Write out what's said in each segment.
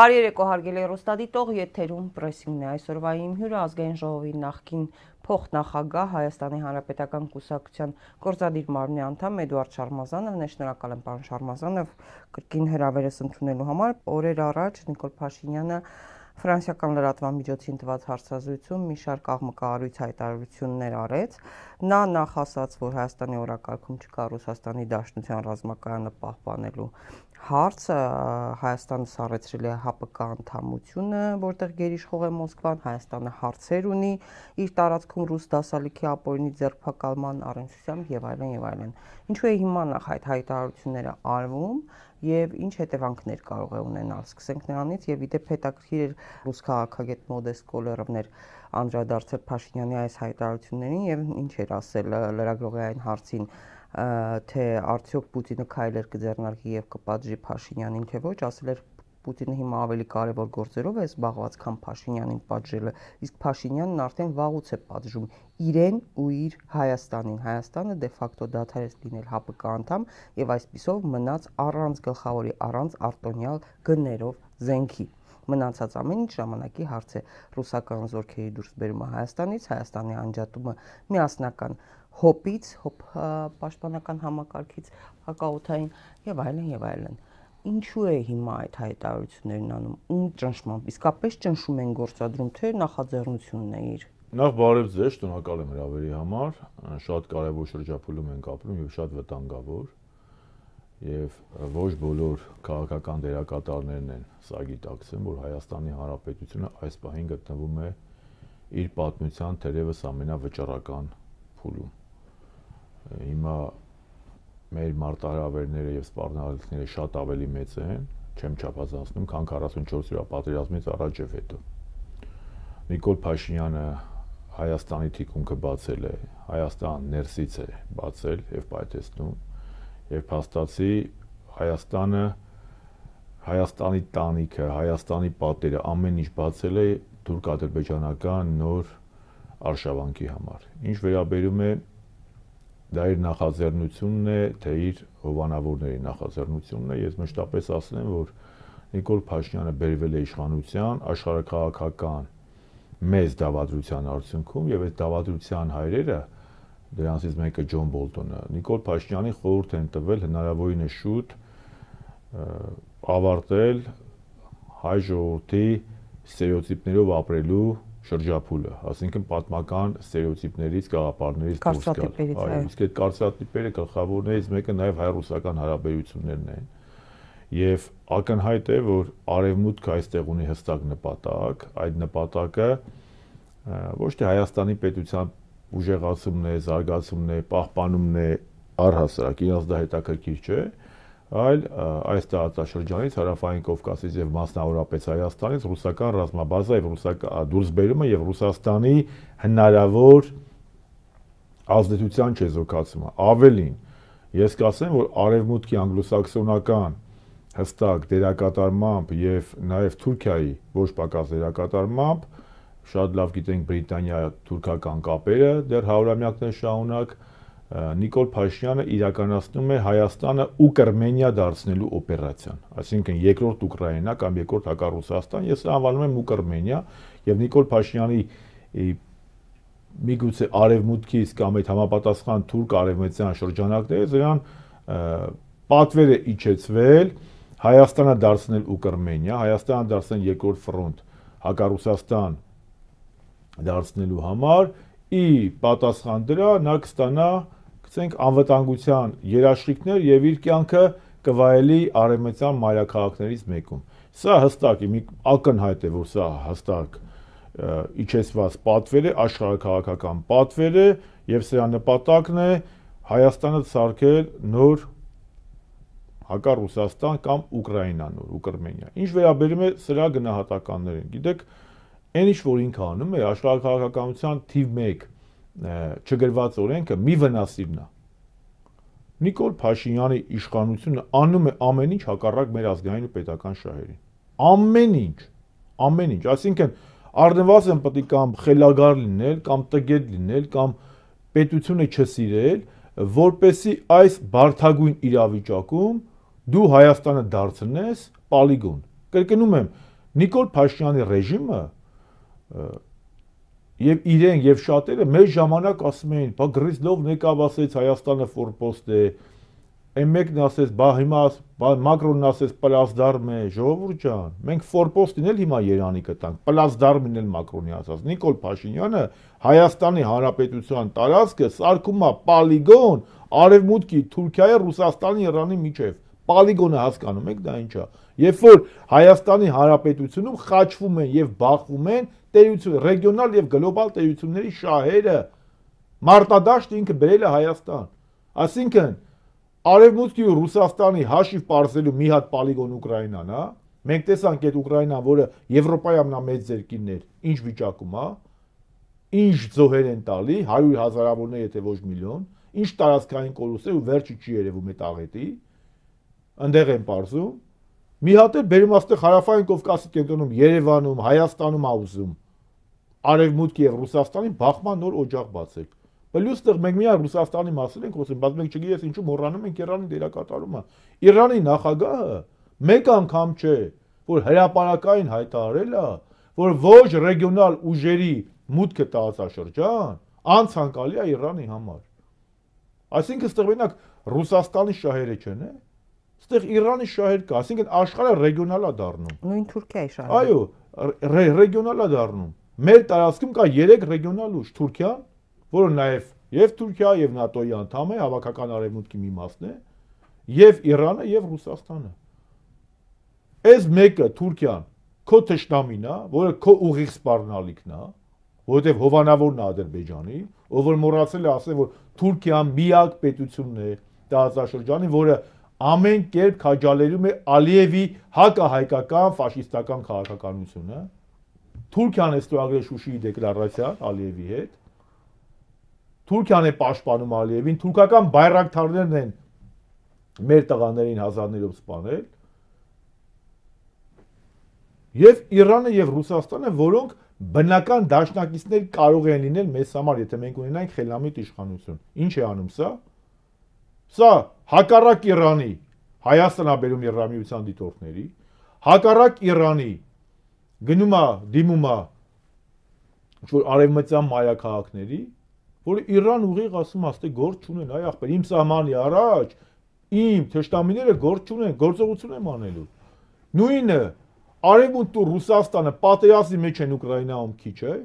Բարի երեկո հարգելի հեռուստադիտող, եթերում պրեսինգն է այսօրվա իմ հյուրը ազգային ժողովի նախկին փոխնախագահ Հայաստանի Հանրապետական կուսակցության գործադիր մարմնի անդամ Էդուարդ Շարմազանը, նշանակալ եմ պարոն Շարմազանով կրկին հրավերս ընդունելու համար օրեր առաջ Նիկոլ Փաշինյանը ֆրանսիական լրատվամիջոցին տված հարցազրույցում մի շարք աղմկահարույց հայտարարություններ արեց։ Նա նախ ասաց, որ Հայաստանի օրակարգում չկա Ռուսաստանի Դաշնության ռազմակայանը պահպանելու հարցը Հայաստանը սառեցրել է ՀԱՊԿ անդամությունը, որտեղ գերիշխող է Մոսկվան, Հայաստանը հարցեր ունի իր տարածքում ռուս դասալիքի ապօրինի ձերբակալման առնչությամբ եւ այլն եւ այլն։ Ինչու է հիմա նախ այդ հայտարարությունները արվում եւ ինչ հետևանքներ կարող է ունենալ։ Սկսենք նրանից եւ իդեպ հետաքրքիր էր ռուս քաղաքագետ Մոդես Կոլերովներ անդրադարձել Փաշինյանի այս հայտարարություններին եւ ինչ էր ասել լրագրողային հարցին թե արդյոք Պուտինը քայլեր կձեռնարկի եւ կպատժի Փաշինյանին թե ոչ, ասել էր Պուտինը հիմա ավելի կարևոր գործերով է զբաղված, քան Փաշինյանին պատժելը, իսկ Փաշինյանն արդեն վաղուց է պատժում իրեն ու իր Հայաստանին։ Հայաստանը դե ֆակտո դադարեց լինել ՀԱՊԿ անդամ եւ այսպիսով մնաց առանց գլխավորի, առանց արտոնյալ գներով զենքի մնացած ամեն ինչ ժամանակի հարց է ռուսական զորքերի դուրսբերումը Հայաստանից, Հայաստանի անջատումը միասնական հոպից, հոպ հա, պաշտպանական համակարգից հակաօթային եւ այլն եւ այլն։ Ինչու է հիմա այդ հայտարարություններն անում։ Ում ճնշմամբ, իսկապես ճնշում են գործադրում, թե նախաձեռնությունն է իր։ Նախ բարև ձեզ, շնորհակալ եմ հավերի համար։ Շատ կարևոր շրջափուլում ենք ապրում եւ շատ վտանգավոր եւ ոչ բոլոր քաղաքական դերակատարներն են սա գիտակցում, որ Հայաստանի Հանրապետությունը այս պահին գտնվում է իր պատմության թերևս ամենավճռական փուլում հիմա մեր մարտահրավերները եւ սպառնալիքները շատ ավելի մեծ են, չեմ չափազանցնում, քան 44 հյուրա պատերազմից առաջ եւ հետո։ Նիկոլ Փաշինյանը Հայաստանի թիկունքը բացել է, Հայաստան ներսից է բացել եւ պայթեցնում եւ փաստացի Հայաստանը Հայաստանի տանիքը, Հայաստանի պատերը ամեն ինչ բացել է թուրք-ադրբեջանական նոր արշավանքի համար։ Ինչ վերաբերում է Դա իր նախաձեռնությունն է, թե իր հովանավորների նախաձեռնությունն է։ Ես մշտապես ասում եմ, որ Նիկոլ Փաշինյանը բերվել է իշխանության աշխարհակաղակական մեծ դավադրության արդյունքում եւ այդ դավադրության հայրերը դրանցից մեկը Ջոն Բոլտոնը Նիկոլ Փաշինյանին խորհուրդ են տվել հնարավորինս շուտ ավարտել հայ ժողովրդի ստերեոտիպներով ապրելու շրջափուլը, ասինքն պատմական ստերեոտիպներից, գաղափարներից դուրս գալ։ Այո, իսկ այդ կարծրատիպերը գլխավորներից մեկը նաև հայ-ռուսական հարաբերություններն են։ Եվ ակնհայտ է, որ արևմուտքը այստեղ ունի հստակ նպատակ, այդ նպատակը ոչ թե Հայաստանի պետության ուժեղացումն է, զարգացումն է, պահպանումն է, առհասարակ, իրաց դա հետաքրքիր չէ, այլ այս տարածաշրջանից հարավային Կովկասից եւ մասնավորապես Հայաստանից ռուսական ռազմաբազա եւ ռուսական դուրսբերումը եւ Ռուսաստանի հնարավոր ազդեցության չեզոքացումը ավելին ես կասեմ որ արևմուտքի անգլոսաքսոնական հստակ դերակատարմամբ եւ նաեւ Թուրքիայի ոչ պակաս դերակատարմամբ շատ լավ գիտենք Բրիտանիա թուրքական կապերը դեռ հարյուրամյակներ շարունակ Նիկոլ Փաշինյանը իրականացնում է Հայաստանը Ուկրմենիա դարձնելու օպերացիան, այսինքն երկրորդ Ուկրաինա կամ երկրորդ հակառուսաստան, ես անվանում եմ Ուկրմենիա եւ Նիկոլ Փաշինյանի միգուցե արևմուտքից կամ այդ համապատասխան թուրք արևմտյան շրջանակներից դրան պատվեր է իջեցվել Հայաստանը դարձնել Ուկրմենիա, Հայաստանը դարձնել երկրորդ ֆրոնտ հակառուսաստան դարձնելու համար ի պատասխան դրա նա կստանա գցենք անվտանգության երաշխիքներ եւ իր կյանքը կվայելի արևմտյան մայրաքաղաքներից մեկում։ Սա հստակ է, մի ակնհայտ է, որ սա հստակ իջեցված պատվեր է, աշխարհակաղակական պատվեր է եւ սրա նպատակն է Հայաստանը ցարկել նոր հակա Ռուսաստան կամ Ուկրաինա նոր Ուկրմենիա։ Ինչ վերաբերում է սրա գնահատականներին, գիտեք, այն ինչ որ ինքը անում է աշխարհակաղակականության թիվ 1 չգրված օրենքը մի վնասիրն է։ Նիկոլ Փաշինյանի իշխանությունը անում է ամեն ինչ հակառակ մեր ազգային ու պետական շահերին։ Ամեն ինչ, ամեն ինչ, այսինքն Արնվազն պետք է կամ խելագար լինել, կամ տգետ լինել, կամ պետությունը չսիրել, որպեսի այս բարթագույն իրավիճակում դու Հայաստանը դարձնես պալիգոն։ Կրկնում եմ, Նիկոլ Փաշինյանի ռեժիմը եւ իրեն եւ շատերը մեր ժամանակ ասում էին, բա Գրիզլով եկավ ասեց Հայաստանը ֆորպոստ է։ Այն մեկն ասեց, բա հիմա բա Մակրոնն ասեց պլազդարմ է, ժողովուրդ ջան, մենք ֆորպոստին էլ հիմա Երևանի կտանք, պլազդարմին էլ Մակրոնի ասած։ Նիկոլ Փաշինյանը Հայաստանի Հանրապետության տարածքը սարկում է պալիգոն արևմուտքի Թուրքիայի, Ռուսաստանի, Իրանի միջև պալիգոնը հասկանում եք դա ինչա։ Երբ որ Հայաստանի Հանրապետությունում խաչվում են եւ բախվում են տերություն, ռեգիոնալ եւ գլոբալ տերությունների շահերը մարտադաշտ ինքը բերել է Հայաստան։ Այսինքն Արևմուտքի ու Ռուսաստանի հաշիվ բարձելու մի հատ պոլիգոն Ուկրաինան, հա։ Մենք տեսանք այդ Ուկրաինան, որը Եվրոպայի ամենամեծ երկիրն էր, ինչ վիճակում է, ինչ զոհեր են տալի, 100 հազարավորներ, եթե ոչ միլիոն, ինչ տարածքային կորուստ է ու վերջը չի երևում այդ աղետի։ Անդեղ են բարձում Մի հատ էլ բերում աստեղ հարավային Կովկասի կենտրոնում Երևանում, Հայաստանում աուզում Արևմուտքի եւ Ռուսաստանի բախման նոր օջախ բացել։ Պլյուս դեռ մենք միայն Ռուսաստանի մասին ենք խոսում, բայց մենք չգիտես ինչու մոռանում ենք Իրանի դերակատարումը։ Իրանի նախագահը մեկ անգամ չէ, որ հրաապարակային հայտարարել է, որ ոչ ռեգիոնալ ուժերի մուտքը տարածաշրջան անցանկալի է Իրանի համար։ Այսինքն, ըստեղ մենակ Ռուսաստանի շահերը չեն, է Այստեղ Իրանի շահեր կա, ասինքն աշխարհը ռեգիոնալ է դառնում։ Նույն Թուրքիայի շահերը։ Այո, ռեգիոնալ է դառնում։ Մեր տարածքում կա 3 ռեգիոնալ ուժ՝ Թուրքիան, որը նաև եւ Թուրքիա եւ ՆԱՏՕ-ի անդամ է, հավաքական արևմուտքի մի մասն է, եւ Իրանը եւ Ռուսաստանը։ Այս մեկը Թուրքիան քո ճշտամին է, որը քո ուղիղ սպառնալիքն է, որովհետեւ Հովանավորն է Ադրբեջանի, ով որ մոռացել է ասել, որ Թուրքիան միակ պետությունն է տարածաշրջանի, որը ամեն կերպ քաջալերում է Ալիևի հակահայկական ֆաշիստական քաղաքականությունը։ Թուրքիան է ստորագրել Շուշիի դեկլարացիա Ալիևի հետ։ Թուրքիան է պաշտպանում Ալիևին, թուրքական բայրակթարներն են մեր տղաներին հազարներով սպանել։ Եվ Իրանը եւ Ռուսաստանը, որոնք բնական դաշնակիցներ կարող են լինել մեզ համար, եթե մենք ունենանք խելամիտ իշխանություն։ Ինչ է անում սա։ Սա հակառակ Իրանի Հայաստանա բերում Իրամիության դիտորդների, հակառակ Իրանի գնում է դիմում է ինչ որ արևմտյան մայրաքաղաքների, որը Իրան ուղիղ ասում աստե գործ չունեն, այ ախպեր, իմ սահմանի առաջ իմ թշնամիները գործ չունեն, գործողություն եմ անելու։ Նույնը Արևմուտքը Ռուսաստանը պատերազմի մեջ են Ուկրաինայում քիչ է։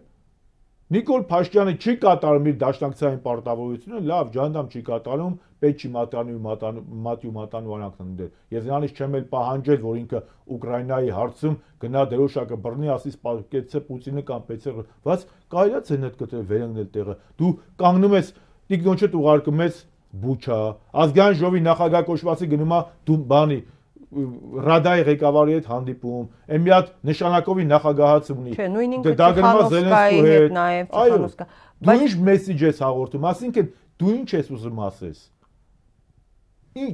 Նիկոլ Փաշտյանը չի կատարում իր դաշնակցային պարտավորությունը, լավ, ջանդամ չի կատարում, Պեչի մատանի մատան մատի մատանու արանքն դեր։ Ես նրանից չեմ էլ պահանջել, որ ինքը Ուկրաինայի հարցում գնա դերոշակը բռնի, ասի սպակեցե Պուտինը կամ Պեցերը, բայց կարելաց են այդ կտրել վերընկնել տեղը։ Դու կանգնում ես Տիգնոջդ ուղարկում ես Բուչա, ազգային ժողովի նախագահ կոչվածի գնում է Դումբանի ռադայի ղեկավարի հետ հանդիպում, այն մի հատ նշանակովի նախագահաց ունի։ դե Դա գնում է Զելենսկու հետ, նաև Տիխանովսկա։ Բայց ինչ մեսիջ ես հաղորդում, ասինքն դու ինչ ես ուզում ասես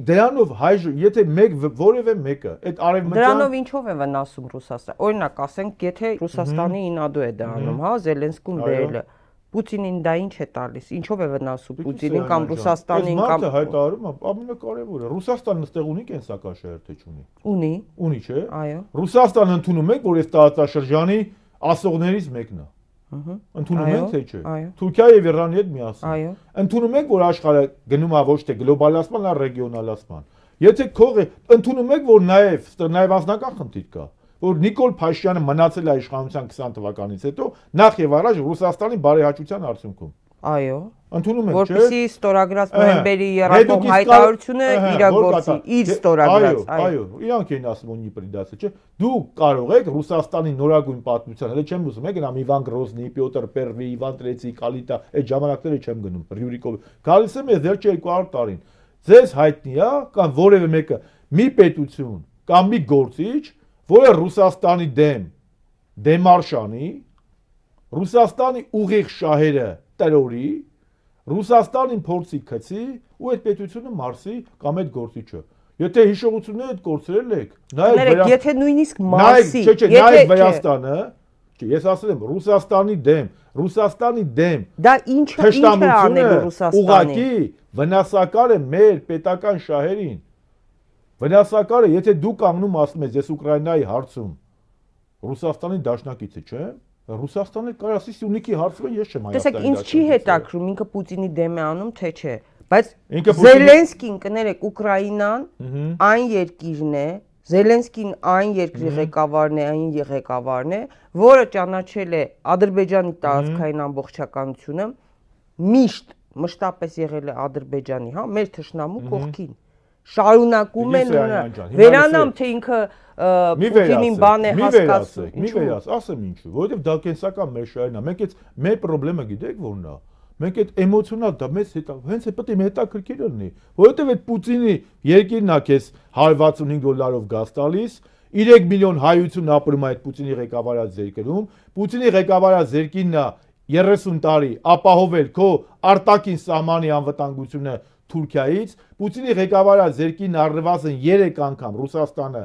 դրանով հայ եթե մեկ որևէ մեկը այդ արևմտյան դրանով ինչով է վնասում Ռուսաստան։ Օրինակ ասենք, եթե Ռուսաստանի ինադո է դա անում, հա, Զելենսկուն բերելը, Պուտինին դա ինչ է տալիս։ Ինչով է վնասում Պուտինին կամ Ռուսաստանին կամ Մարդը հայտարարում է ամենակարևորը։ Ռուսաստանը ստեղ ունի կենսական շահեր թե չունի։ Ունի։ Ունի, չէ՞։ Այո։ Ռուսաստանը ընդունում է, որ այս տարածաշրջանի ասողներից մեկն է։ Այո Ընդունում եք թե չէ։ Թուրքիա եւ Իրանի հետ միասին։ Այո։ Ընդունում եք, որ աշխարհը գնում է ոչ թե գլոբալացման, այլ ռեգիոնալացման։ Եթե քողը ընդունում եք, որ նաեւ նաեւ ազնական խնդիր կա, որ Նիկոլ Փաշյանը մնացել է իշխանության 20 թվականից հետո, նախ եւ առաջ Ռուսաստանի բարեհաճության արդյունքում։ Այո։ Ընդունում եք, չէ՞։ Որպեսի ստորագրած նոյեմբերի 30 հայտարարությունը իրագործի, իր դե- ստորագրած, այո։ Այո, իրանք են ասում ունի պրիդացը, չէ՞։ Դուք կարող եք Ռուսաստանի նորագույն պատմության, հələ չեմ ուզում, եկան Իվան Գրոզնի, Պյոտր Պերվի, Իվան Տրեցի, Կալիտա, այդ ժամանակները չեմ գնում, Ռյուրիկով։ Գալիս եմ ես դեռ 200 տարին։ Ձեզ հայտնի է կամ որևէ մեկը մի պետություն կամ մի գործիչ, որը Ռուսաստանի դեմ դեմարշանի, Ռուսաստանի ուղիղ շահերը տրորի Ռուսաստանին փորձի գցի ու այդ պետությունը մարսի կամ այդ գործիչը։ Եթե հիշողությունները այդ կորցրել եք, նայեք Վրաստանը։ Եթե նույնիսկ մարսի, չէ, չէ, նայեք Վրաստանը, չէ, ես ասել եմ Ռուսաստանի դեմ, Ռուսաստանի դեմ։ Դա ինչ ինչ է անելու Ռուսաստանը։ Ուղղակի վնասակար է մեր պետական շահերին։ Վնասակար է, եթե դու կանգնում ասում ես ես Ուկրաինայի հարցում Ռուսաստանի դաշնակիցը չեմ, Ռուսաստանը կարասի Սյունիքի հարցում ես չեմ հայտարարել։ Տեսեք, ինձ չի հետաքրում ինքը Պուտինի դեմ է անում, թե չէ, բայց Զելենսկին կներեք Ուկրաինան այն երկիրն է, Զելենսկին այն երկրի ղեկավարն է, այն ղեկավարն է, որը ճանաչել է Ադրբեջանի տարածքային ամբողջականությունը, միշտ մշտապես եղել է Ադրբեջանի, հա, մեր ճշնամու կողքին շարունակում են նա վերանամ թե ինքը Պուտինին բան է հասկացում։ Մի վերաս, ասեմ ինչու, որովհետև դա կենսական մեր շահերն է։ Մենք այդ մեր խնդրեմը գիտեք որն է։ Մենք այդ էմոցիոնալ դա մեզ հետա, հենց է պետք է հետաքրքիր լինի, որովհետև այդ Պուտինի երկիրն է քեզ 165 դոլարով գազ տալիս, 3 միլիոն հայություն ապրում է այդ Պուտինի ղեկավարած երկրում, Պուտինի ղեկավարած երկինն է 30 տարի ապահովել քո արտաքին սահմանի անվտանգությունը Թուրքիայից Պուտինի ղեկավարած երկին առնվազն 3 անգամ Ռուսաստանը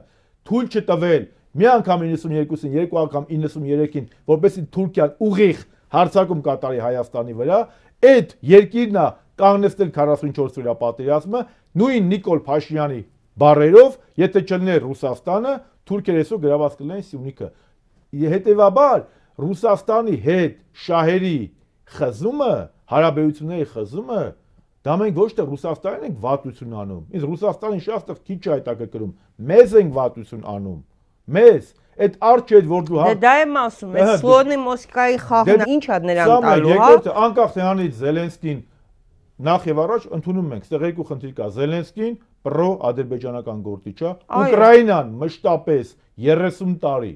թույլ չտվել մի անգամ 92-ին, երկու անգամ 93-ին, որպեսզի Թուրքիան ուղիղ հարցակում կատարի Հայաստանի վրա, այդ երկիրն է կանգնեցնել 44 հրապատերազմը նույն Նիկոլ Փաշինյանի բարերով, եթե չլներ Ռուսաստանը, Թուրքերը այսօր գրաված կլինեն Սյունիքը։ Հետևաբար Ռուսաստանի հետ շահերի խզումը, հարաբերությունների խզումը Դա մենք ոչ թե Ռուսաստանին ենք վատություն անում։ Ինձ Ռուսաստանի շաստը քիչ է հետաքրքրում։ Մեզ ենք վատություն անում։ Մեզ այդ արջ է որ դու դե հա Դա եմ ասում, այս հա, դե- Սլոնի Մոսկվայի դե- խաղն ինչ ա նրան տալու հա։ Երկրորդը անկախ նրանից Զելենսկին նախ եւ առաջ ընդունում ենք, ստեղ երկու խնդիր կա։ Զելենսկին պրո ադրբեջանական գործիչ է, Ուկրաինան մշտապես 30 տարի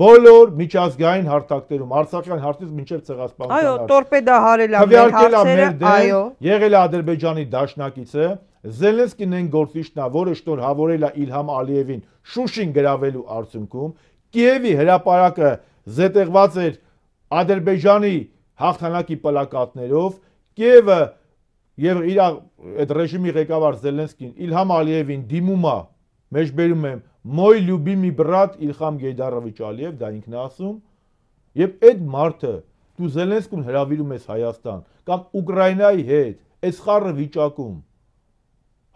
Բոլոր միջազգային հարթակներում, արցախյան հարթից մինչև ցեղասպանության հարթ։ Այո, տորպեդա հարել է մեր հարցերը, այո։ Եղել է Ադրբեջանի դաշնակիցը, Զելենսկին այն գործիչն է, որը շնորհավորել է Իլհամ Ալիևին Շուշին գravelու արդյունքում, Կիևի հրապարակը զետեղված էր Ադրբեջանի հաղթանակի պլակատներով, Կիևը եւ իր այդ ռեժիմի ղեկավար Զելենսկին Իլհամ Ալիևին դիմում է, մեջբերում եմ Մոյ լյուբիմի բրատ Իլխամ Գեյդարովիչ Ալիև, դա ինքն է ասում, եւ այդ մարդը դու Զելենսկուն հրավիրում ես Հայաստան կամ Ուկրաինայի հետ, այս խառը վիճակում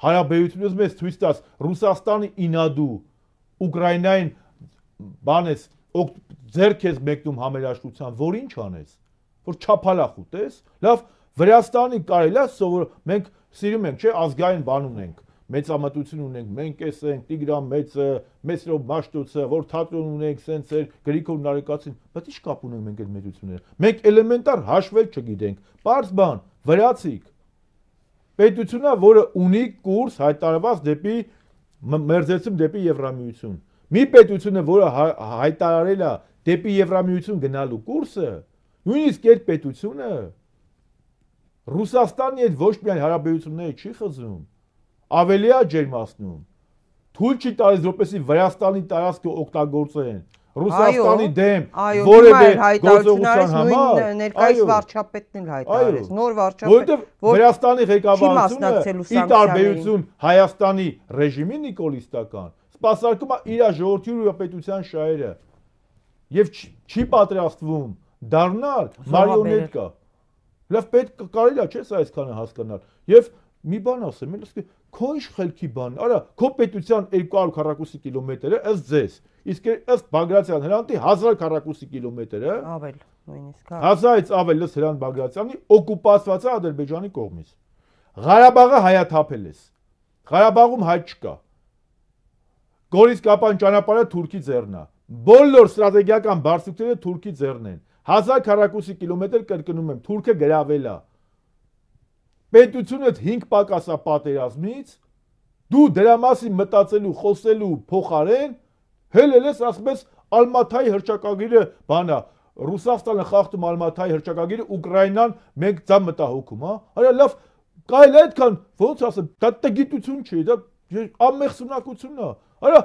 հարաբերությունից մեզ ցույց տաս Ռուսաստանի ինադու Ուկրաինային բանես ձերք ես մեկնում համերաշխության, որ ինչ անես, որ չափալախ ուտես, լավ Վրաստանի կարելա սովոր մենք սիրում ենք, չէ, ազգային բան ունենք, մեծամտություն ունենք, մենք էս ենք, Տիգրան մեծը, Մեսրոբ Մաշտոցը, որ թատրոն ունենք, սենց էր, Գրիգոր Նարեկացին, բայց ի՞նչ կապ ունենք մենք այդ մեծությունները։ Մենք էլեմենտար հաշվել չգիտենք։ Պարզ բան, վրացիկ։ Պետությունը, որը ունի կուրս հայտարարված դեպի մերձեցում դեպի Եվրամիություն։ Մի պետությունը, որը հա-, հայտարարել է դեպի Եվրամիություն գնալու կուրսը, նույնիսկ այդ պետությունը Ռուսաստանի հետ ոչ միայն հարաբերությունները չի խզում, ավելի է ջերմացնում։ Թույլ չի տալիս որպեսի Վրաստանի տարածքը օգտագործեն Ռուսաստանի դեմ որևէ գործողության համար ներկայիս վարչապետն էլ հայտարարեց նոր վարչապետ որովհետև Վրաստանի ղեկավարությունը ի տարբերություն Հայաստանի ռեժիմի նիկոլիստական սпасարկում է իր ժողովրդի ու պետության շահերը եւ չի պատրաստվում դառնալ մարիոնետկա։ Լավ պետք կարելի է, չես այսքանը հասկանալ։ Եվ մի բան ասեմ, ես քո ինչ խելքի բան, արա, քո պետության 200 քառակուսի կիլոմետրը ըստ ձեզ, իսկ ըստ Բագրատյան հրանտի 1000 քառակուսի կիլոմետրը ավել նույնիսկ 1000-ից ավել ըստ Հրանտ Բագրատյանի օկուպացված է Ադրբեջանի կողմից։ Ղարաբաղը հայաթափել է։ Ղարաբաղում հայ չկա։ Գորիս կապան ճանապարհը Թուրքի ձեռնա։ Բոլոր ստրատեգիական բարձունքները Թուրքի ձեռն են։ 1000 քառակուսի կիլոմետր կրկնում եմ, Թուրքը գրավելա պետությունը 5 պակասա պատերազմից դու դրա մասին մտածելու, խոսելու փոխարեն հելելես ասում ես Ալմաթայի հրճակագիրը բանա Ռուսաստանը խախտում Ալմաթայի հրճակագիրը Ուկրաինան մեկ ձամ մտահոգում, հա? Արա լավ, կայլ այդքան ոնց ասեմ, դա տգիտություն չի, դա ամեղսունակությունն է։ Արա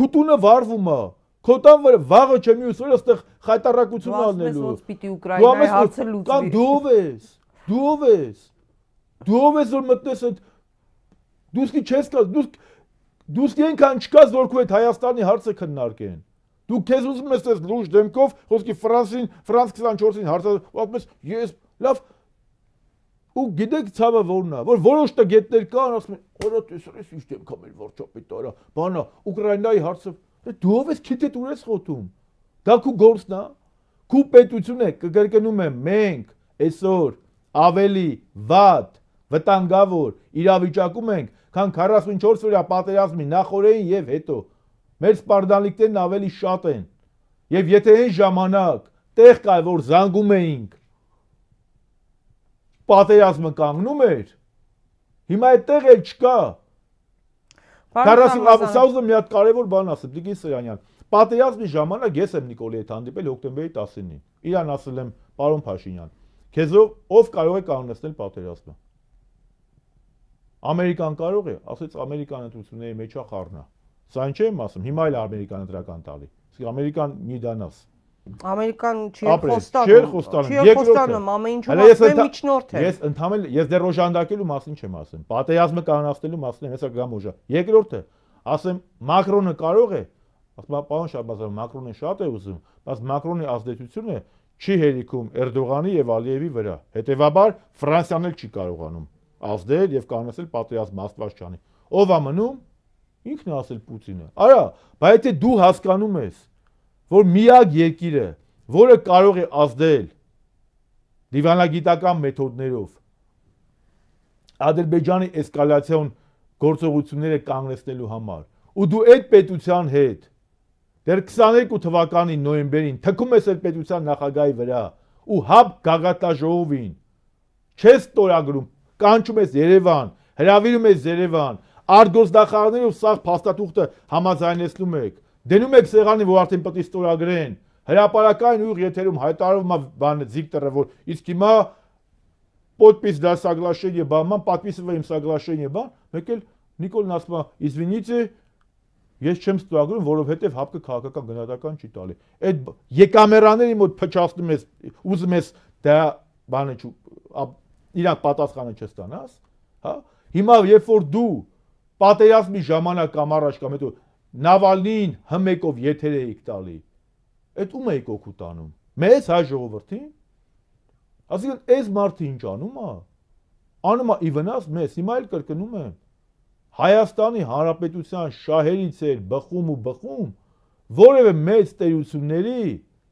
քուտունը վարվում է Քոտան վրա վաղը չեմ յուս օրը այդտեղ խայտարակություն անելու։ Դու ամես ոնց պիտի Ուկրաինայի հարցը լուծվի։ Կամ դու ով ես։ Դու ով ես։ Դու ով ես որ մտնես այդ դուսկի չես կա, դուսկ դուսկի ենքան չկաս որ քո այդ Հայաստանի հարցը քննարկեն։ Դու քեզ ուզում ես այս լուրջ դեմքով խոսքի Ֆրանսին, Ֆրանս 24-ին հարցը, ապս ես լավ ու գիտեք ցավը որնա որ որոշ տգետներ կան ասում են օրա տեսրես ինչ դեմքա մեր վարչապետարա բանա ուկրաինայի հարցը դե դու ով ես քիթետ ուր ես խոթում դա քու գործն է քու պետությունը կգրկնում է մենք այսօր ավելի վատ վտանգավոր իրավիճակում ենք, քան 44 վրա պատերազմի նախորեին եւ հետո։ Մեր սպարդանլիկներն ավելի շատ են։ Եվ եթե այն ժամանակ տեղ կա որ զանգում էինք պատերազմը կանգնում էր, հիմա այդ տեղ էլ չկա։ 40 ավուսաուզը մի հատ կարևոր բան ասեմ, Տիկին Սրանյան։ Պատերազմի ժամանակ ես եմ Նիկոլի հետ հանդիպել հոկտեմբերի 19-ին։ Իրան ասել եմ, պարոն Փաշինյան, քեզով ով կարող է կանոնացնել պատերազմը։ Ամերիկան կարող է, ասեց Ամերիկան ընտրությունների մեջ ախառնա։ Սա ինչ եմ ասում, հիմա էլ Ամերիկան ընտրական տալի։ Իսկ Ամերիկան մի դանաս։ Ամերիկան չի խոստանում։ Չի խոստանում։ Չի խոստանում, ամեն ինչու ասում միջնորդ է։ Ես ընդհանրապես ես դեռ օժանդակելու մասին չեմ ասում։ Պատերազմը կանացնելու մասին եմ, հեսա գամ օժա։ Երկրորդը, ասեմ Մակրոնը կարող է, ասում պարոն Շաբազարյան, Մակրոնը շատ է ուզում, բայց Մակրոնի ազդեցությունը չի հերիքում Էրդողանի եւ Ալիևի վրա։ Հետևաբար Ֆրանսիան էլ չի կարողանում ազդել եւ կանացել պատերազմ Աստվածչանի։ Ո՞վ է մնում։ Ինքն է ասել Պուտինը։ Արա, բայց եթե դու հասկանում ես, որ միակ երկիրը, որը կարող է ազդել դիվանագիտական մեթոդներով Ադրբեջանի էսկալացիոն գործողությունները կանգնեցնելու համար, ու դու այդ պետության հետ դեռ 22 թվականի նոյեմբերին թքում ես այդ պետության նախագահի վրա ու հապ գագաթաժողովին չես ստորագրում կանչում ես Երևան, հրավիրում ես Երևան, արտգործնախարարներով սաղ փաստաթուղթը համաձայնեցնում եք, դնում եք սեղանին, որ արդեն պետք է ստորագրեն, հրաապարական ուղիղ եթերում հայտարարվում է բանը զիկտերը, որ իսկ հիմա подпись да соглашение բանման, подписываем соглашение բան, մեկ էլ Նիկոլն ասում է, извините, ես չեմ ստորագրում, որովհետև հապկը քաղաքական գնահատական չի տալի։ Այդ եկամերաների մոտ փչացնում ես, ուզում ես դա բանը չու իրանք պատասխանը չստանաս, հա? Հիմա երբ որ դու պատերազմի ժամանակ կամ առաջ կամ հետո Նավալնին հմեկով եթեր էիք տալի, այդ ում էիք օգուտ անում։ Մեզ հայ ժողովրդին։ Այսինքն այս մարդը ինչ անում է։ Անում է ի վնաս մեզ, հիմա էլ կրկնում եմ։ Հայաստանի Հանրապետության շահերից էր բխում ու բխում որևէ մեծ տերությունների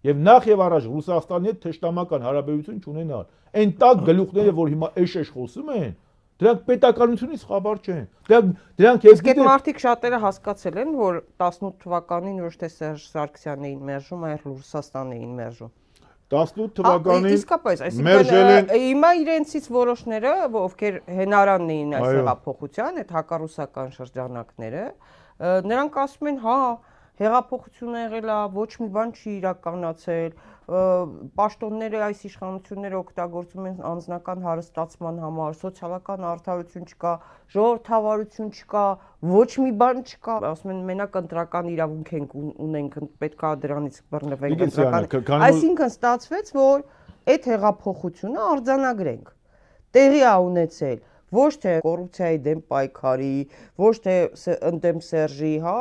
եւ նախ եւ առաջ Ռուսաստանի հետ թշնամական հարաբերություն չունենան։ Այն տակ գլուխները, որ հիմա էշեշ խոսում են, դրանք պետականությունից խաբար չեն։ Դրանք դրանք ես գիտեմ։ Իսկ մարդիկ շատերը հասկացել են, որ 18 թվականին ոչ թե Սերժ Սարգսյանն էին մերժում, այլ Ռուսաստանն էին մերժում։ 18 թվականին իսկապես, այսինքն հիմա իրենցից որոշները, ովքեր հենարանն էին այս հեղափոխության, այդ հակառուսական շրջանակները, նրանք ասում են, հա, հեղափոխություն է եղել, ոչ մի բան չի իրականացել, պաշտոնները այս իշխանությունները օգտագործում են անձնական հարստացման համար, սոցիալական արդարություն չկա, ժողովրդավարություն չկա, ոչ մի բան չկա։ Ասում են մենակ ընտրական իրավունք ենք ունենք, պետքա դրանից բռնվենք ընտրական։ Այսինքն ստացվեց, որ այդ հեղափոխությունը արձանագրենք տեղի ա ունեցել ոչ թե կոռուպցիայի դեմ պայքարի, ոչ թե ընդդեմ Սերժի, հա,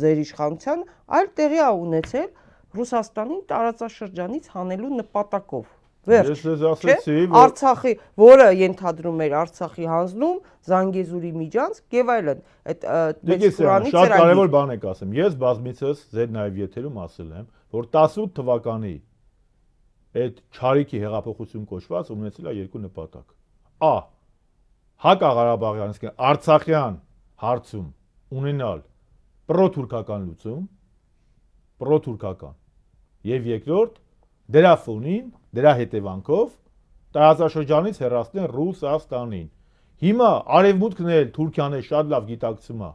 ձեր իշխանության, այլ տեղի ա ունեցել Ռուսաստանի տարածաշրջանից հանելու նպատակով։ Վերջ։ Ես ձեզ ասացի, որ Արցախի, որը ենթադրում էր Արցախի հանձնում, Զանգեզուրի միջանցք եւ այլն, այդ Պետսկուրանի ծրագիրը։ Շատ կարեւոր բան եք ասում։ Ես բազմիցս ձեր նաեւ եթերում ասել եմ, որ 18 թվականի այդ չարիքի հեղափոխություն կոչված ունեցել է երկու նպատակ։ Ա հակաղարաբաղյան, իսկ Արցախյան հարցում ունենալ պրոթուրքական լուծում, պրոթուրքական։ Եվ երկրորդ դրա ֆոնին, դրա հետևանքով տարածաշրջանից հեռացնել Ռուսաստանին։ Հիմա արևմուտքն էլ Թուրքիան է շատ լավ գիտակցում է,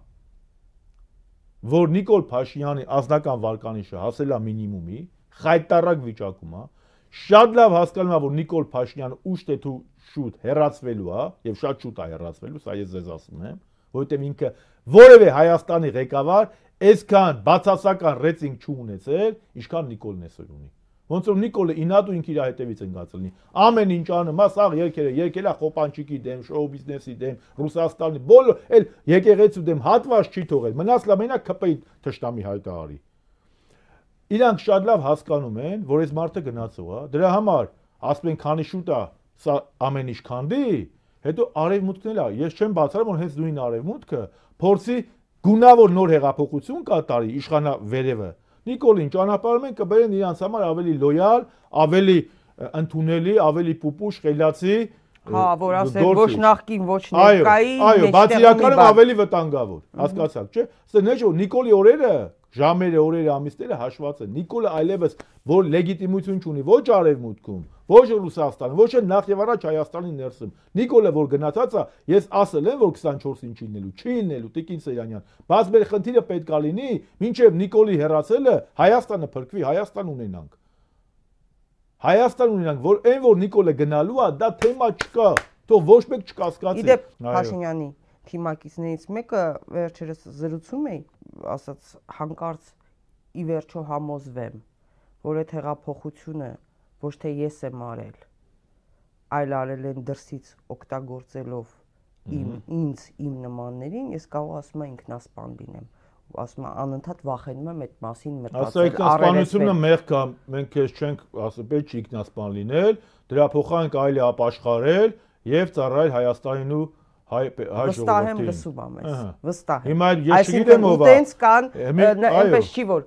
որ Նիկոլ Փաշինյանի ազնական վարկանիշը հասել է մինիմումի, խայտարակ վիճակում է, շատ լավ հասկանում է, որ Նիկոլ Փաշինյանը ուշ թե շուտ հերացվելու է, եւ շատ շուտ է հերացվելու, սա ես ձեզ ասում եմ, որովհետեւ ինքը որևէ Հայաստանի ղեկավար այսքան բացասական ռեյտինգ չունեցել, ինչքան Նիկոլն այսօր ունի։ Ոնց որ Նիկոլը ինատու ինքն իր հետևից ընկած լինի։ Ամեն ինչ անում է, սա երկերը, երկելա խոպանչիկի դեմ, շոու բիզնեսի դեմ, Ռուսաստանի բոլոր, էլ եկեղեցու դեմ հատված չի թողել։ Մնացლა մենակ ԿՊ-ի թշնամի հայտարարի։ Իրանք շատ լավ հասկանում են, որ այս մարդը գնացող է։ Դրա համար ասում են քանի շուտ է սա ամեն ինչ քանդի, հետո արևմուտքն էլ է։ Ես չեմ բացառում, որ հենց նույն արևմուտքը փորձի գունավոր նոր հեղափոխություն կատարի իշխանա վերևը։ Նիկոլին ճանապարհում են կբերեն իրանց համար ավելի լոյալ, ավելի ընդունելի, ավելի պուպուշ խելացի Հա, որ ասել ոչ նախքին, ոչ ներկայի, այո, այո, բացիականը ավելի վտանգավոր, հասկացաք, չէ՞։ Ասել նեջ որ Նիկոլի օրերը ժամերը, օրերը, ամիսները հաշված են։ Նիկոլը այլևս որ լեգիտիմություն չունի ոչ արևմուտքում, ոչ Ռուսաստան, ոչ էլ նախ եւ առաջ Հայաստանի ներսում։ Նիկոլը որ գնացած է, ես ասել եմ որ 24-ին չիննելու, չիննելու Տիկին Սերանյան։ Բայց մեր խնդիրը պետք է լինի, ինչեւ Նիկոլի հերացելը Հայաստանը փրկվի, Հայաստան ունենանք։ Հայաստան ունենանք, որ այն որ Նիկոլը գնալու է, դա թեմա չկա։ Թող ոչ մեկ չկասկածի։ Իդեպ Փաշինյանի թիմակիցներից մեկը վերջերս զրուցում էի, ասաց հանկարծ ի վերջո համոզվեմ, որ այդ հեղափոխությունը ոչ թե ես եմ արել, այլ արել են դրսից օգտագործելով իմ ինձ իմ նմաններին ես կարող ասում եմ ինքնասպան լինեմ ասում եմ անընդհատ վախենում եմ այդ մասին մտածել արարեսպանությունը մեղք է մենք քեզ չենք ասում պետք չի ինքնասպան լինել դրա փոխարեն կարելի է ապաշխարել եւ ծառայել Հայաստանին ու հայ հայ ժողովրդին։ Վստահ եմ լսում եմ ես։ Վստահ եմ։ Հիմա ես չգիտեմ ով է։ Այդտենց կան, այնպես չի որ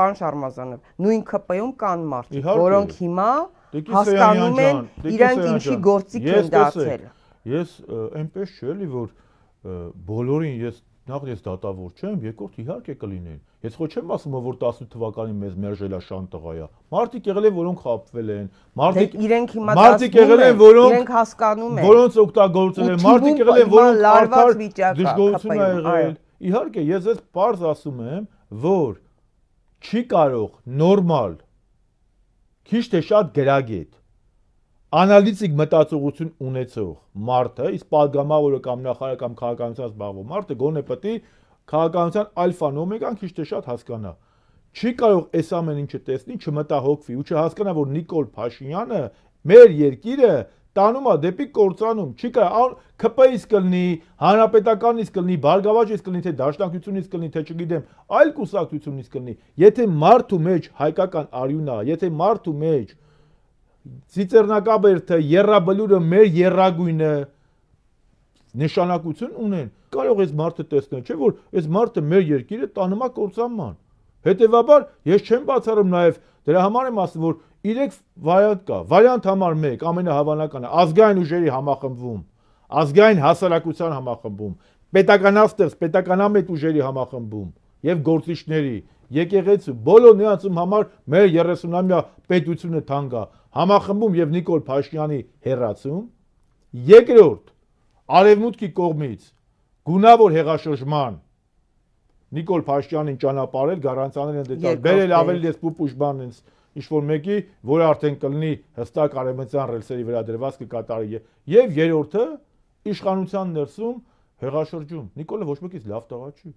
պարոն Շարմազանով, նույն ԿՊ-ում կան մարդիկ, որոնք հիմա հասկանում են իրանք ինչի գործիք են դարձել։ Ես այնպես չէ՞ էլի որ բոլորին ես նախ ես դատավոր չեմ, երկրորդ իհարկե կլինեն։ Ես ոչ չեմ ասում, որ 18 թվականին մեզ մերժել է շան տղայա։ Մարդիկ եղել են, որոնք խապվել են, մարդիկ դե իրենք հիմա մարդիկ եղել են, որոնք իրենք հասկանում են, որոնց օգտագործել են, մարդիկ եղել են, որոնք արդար դժգոհություն ա եղել։ Իհարկե, ես ես բարձ ասում եմ, որ չի կարող նորմալ քիչ թե շատ գրագետ անալիտիկ մտածողություն ունեցող մարդը, իսկ падգամավորը կամ նախարարը կամ քաղաքականության զբաղվող մարդը գոնե պետք է քաղաքականության ալֆան օմեգան քիչ թե շատ հասկանա։ Չի կարող այս ամեն ինչը տեսնի, չմտահոգվի ու չհասկանա, որ Նիկոլ Փաշինյանը մեր երկիրը տանում է դեպի կորցանում, չի կարող ԿՊ-ից կլնի, հանրապետականից կլնի, բարգավաճից կլնի, թե դաշնակցությունից կլնի, թե չգիտեմ, այլ կուսակցությունից կլնի։ Եթե մարդու մեջ հայկական արյունա, եթե մարդու մեջ Ցիծեռնակաբերդը, երրաբլուրը, մեր երրագույնը նշանակություն ունեն։ Կարող ես մարդը տեսնել, չէ՞ որ այս մարդը մեր երկիրը տանում է կործանման։ Հետևաբար ես չեմ բացառում նաև դրա համար եմ ասում, որ 3 վարիանտ կա։ Վարիանտ համար 1 ամենահավանականը ազգային ուժերի համախմբում, ազգային հասարակության համախմբում, պետականաստեղծ, պետականամետ ուժերի համախմբում եւ գործիչների եկեղեցու բոլոր նրանց համար մեր 30-ամյա պետությունը թանկ է համախմբում եւ Նիկոլ Փաշինյանի հերացում, երկրորդ արևմուտքի կողմից գունավոր հեղաշրջման Նիկոլ Փաշինյանին ճանապարհել գարանցաներ են դետալ, բերել ավելի դես պուպուշ բան ինձ ինչ որ մեկի, որը արդեն կլինի հստակ արևմտյան ռելսերի վրա դրված կկատարի եւ երրորդը իշխանության ներսում հեղաշրջում։ Նիկոլը ոչ մեկից լավ տղա չի։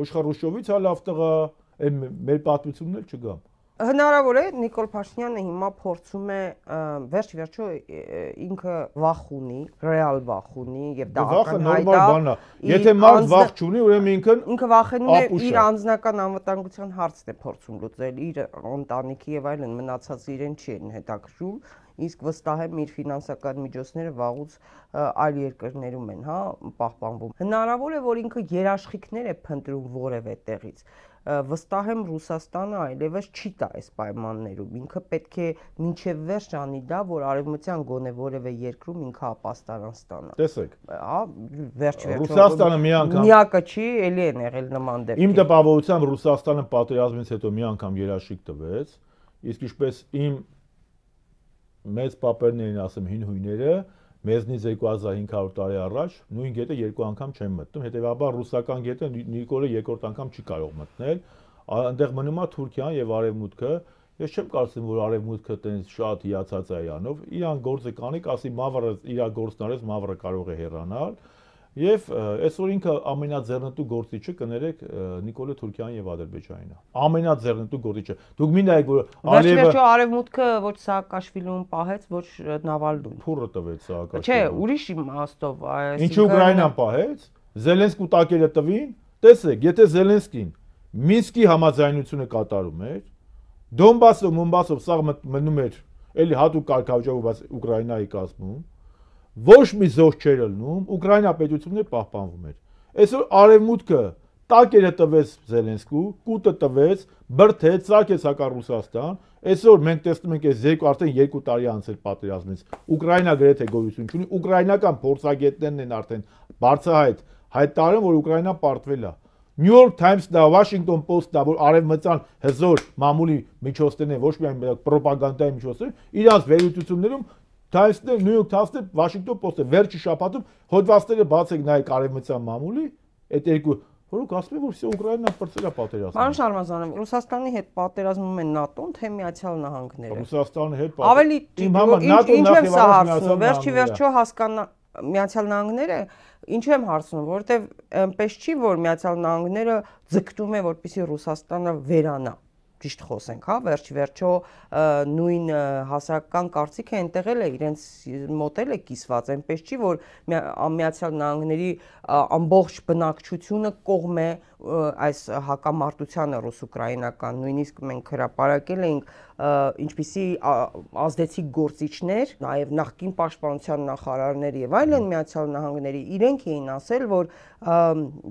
Ոչխարուշովից հա լավ տղա, մեր պատմությունն էլ չգամ։ Հնարավոր է Նիկոլ Փաշինյանը հիմա փորձում է վերջ-վերջո ինքը վախ ունի, ռեալ վախ ունի եւ դա ակնհայտ է։ Եթե մարդ վախ չունի, ուրեմն ինքն ինքը վախենում է իր անձնական անվտանգության հարցն է փորձում լուծել, իր ընտանիքի եւ այլն մնացած իրեն չի են հետաքրում, իսկ վստահ եմ իր ֆինանսական միջոցները վաղուց այլ երկրներում են, հա, պահպանվում։ Հնարավոր է, որ ինքը երաշխիքներ է փնտրում որևէ տեղից վստահ եմ Ռուսաստանը այլևս չի տա այս պայմաններում։ Ինքը պետք է մինչև վերջ անի դա, որ արևմտյան գոնե որևէ երկրում ինքը ապաստարան ստանա։ Տեսեք։ Հա, վերջ վերջ։ Ռուսաստանը մի անգամ միակը չի, էլի են եղել նման դեպքեր։ Իմ տպավորությամբ Ռուսաստանը պատերազմից հետո մի անգամ երաշխիք տվեց, իսկ ինչպես իմ մեծ պապերներին ասեմ հին հույները, մեզնից 2500 տարի առաջ նույն գետը երկու անգամ չեն մտնում, հետեւաբար ռուսական գետը Նիկոլը երկրորդ անգամ չի կարող մտնել, այնտեղ մնում է Թուրքիան եւ Արևմուտքը։ Ես չեմ կարծում, որ Արևմուտքը տենց շատ հիացած է իրանով։ Իրան գործը կանի, ասի Մավրը իր գործն արեց, Մավրը կարող է հեռանալ, Եվ այսօր ինքը ամենաձեռնտու գործիչը կներեք Նիկոլե Թուրքիան եւ Ադրբեջանին է։ Ամենաձեռնտու գործիչը։ Դուք մի նայեք, որ Ալիևը Վերջո արևմուտքը ոչ Սաակաշվիլուն պահեց, ոչ Նավալդուն։ Փուրը տվեց Սաակաշվիլուն։ Չէ, ուրիշ իմաստով, այսինքն Ինչու Ուկրաինան պահեց։ Զելենսկու տակերը տվին։ Տեսեք, եթե Զելենսկին Մինսկի համաձայնությունը կատարում էր, Դոնբասով, Մոնբասով սաղ մնում էր, էլի հատուկ կարգավիճակով Ուկրաինայի կազմում ոչ մի զոհ չէր ելնում, Ուկրաինա պետությունը պահպանվում էր։ Այսօր արևմուտքը տակերը տվեց Զելենսկու, կուտը տվեց, բրթեց, ցակեց հակա Ռուսաստան։ Այսօր մենք տեսնում ենք այս երկու արդեն 2 տարի անց էլ պատերազմից։ Ուկրաինա գրեթե գոյություն չունի, ուկրաինական փորձագետներն են արդեն բարձահայտ հայտարարում, որ Ուկրաինան պարտվել է։ New York Times-ն, Washington Post-ն, որ արևմտյան հզոր մամուլի միջոցներն են, ոչ միայն պրոպագանդայի միջոցներ, իրանց վերլուծություններում Times-ն, New York Times-ը, Washington Post-ը վերջի շաբաթում հոդվածները բաց են նայեք արևմտյան մամուլի, այդ երկու որոնք ասում են, որ վсё Ուկրաինան բրծել է պատերազմը։ Պարոն Շարմազանով, Ռուսաստանի հետ պատերազմում են ՆԱՏՕ-ն, թե Միացյալ Նահանգները։ Ռուսաստանի հետ պատերազմը։ Ավելի իմ համար ՆԱՏՕ-ն նախ եւ հարցնում, վերջի վերջո հասկանա Միացյալ Նահանգները ինչու եմ հարցնում, որովհետեւ այնպես չի, որ Միացյալ Նահանգները ձգտում է, որպեսզի Ռուսաստանը վերանա ճիշտ խոսենք, հա, վերջ վերջո նույն հասարակական կարծիքը այնտեղ էլ է, իրենց մոտել է կիսված, այնպես չի, որ Միացյալ Նահանգների ամբողջ բնակչությունը կողմ է այս հակամարտությանը ռուս-ուկրաինական, նույնիսկ մենք հրապարակել էինք ինչպիսի ազդեցիկ գործիչներ, նաև նախկին պաշտպանության նախարարներ եւ այլն Միացյալ Նահանգների իրենք էին ասել, որ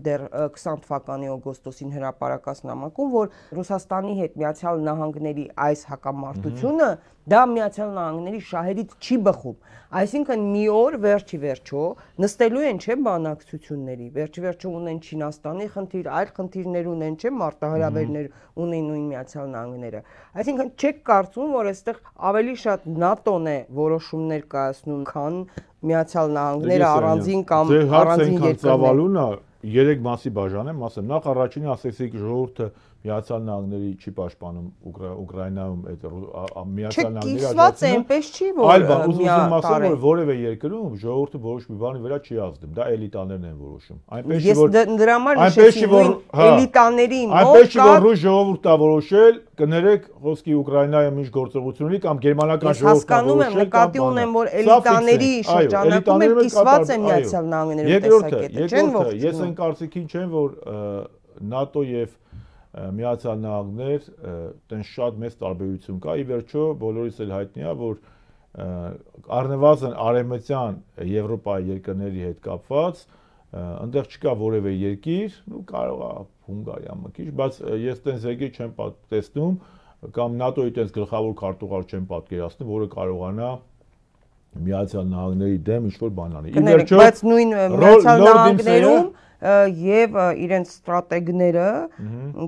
դեռ 20 թվականի օգոստոսին հրապարակած նամակում, որ Ռուսաստանի հետ Միացյալ Նահանգների այս հակամարտությունը դա Միացյալ Նահանգների շահերից չի բխում։ Այսինքն մի օր վերջի վերջո նստելու են չէ բանակցությունների, վերջի վերջո ունեն Չինաստանի խնդիր, այլ խնդիրներ ունեն չէ մարտահրավերներ ունեն նույն Միացյալ Նահանգները։ Այսինքն չեք կարծում, որ այստեղ ավելի շատ ՆԱՏՕ-ն է որոշումներ կայացնում, քան Միացյալ Նահանգները առանձին կամ առանձին երկրներ։ Ձեր հարցը ցավալուն է, երեք մասի բաժան եմ ասեմ։ Նախ առաջինը ասեցիք ժողովուրդը Միացյալ Նահանգների չի պաշտպանում Ուկրաինայում այդ Միացյալ Նահանգները Չկիսված է, այնպես չի որ Այլ բան, ուզում ասեմ որ որևէ երկրում ժողովուրդը որոշ մի բանի վրա չի ազդում, դա էլիտաներն են որոշում։ Այնպես չի որ Ես դրա համար նշեցի որ էլիտաների մոտ Այնպես չի որ հա, ռուս ժողովուրդն է որոշել, կներեք խոսքի Ուկրաինայում ինչ գործողություն ունի կամ գերմանական ժողովուրդը որոշել։ Հասկանում եմ, նկատի ունեմ որ էլիտաների շրջանակում էլ կիսված են Միացյալ Նահանգներով տեսակետը, չեն ողջ։ Երկրորդը, ես այն կարծիքին չեմ որ ՆԱՏՕ եւ Միացյալ Նահանգներ տեն շատ մեծ տարբերություն կա։ Ի վերջո բոլորիս էլ հայտնի է, որ առնվազն արևմտյան Եվրոպայի երկրների հետ կապված այնտեղ չկա որևէ երկիր, ու կարող է Հունգարիա մկիչ, բայց ես տենց երկի չեմ տեսնում կամ ՆԱՏՕ-ի տենց գլխավոր քարտուղար չեմ պատկերացնում, որը կարողանա Միացյալ Նահանգների դեմ ինչ որ բան անի։ Ի վերջո, բայց նույն Միացյալ Նահանգներում եւ իրենց ստրատեգները,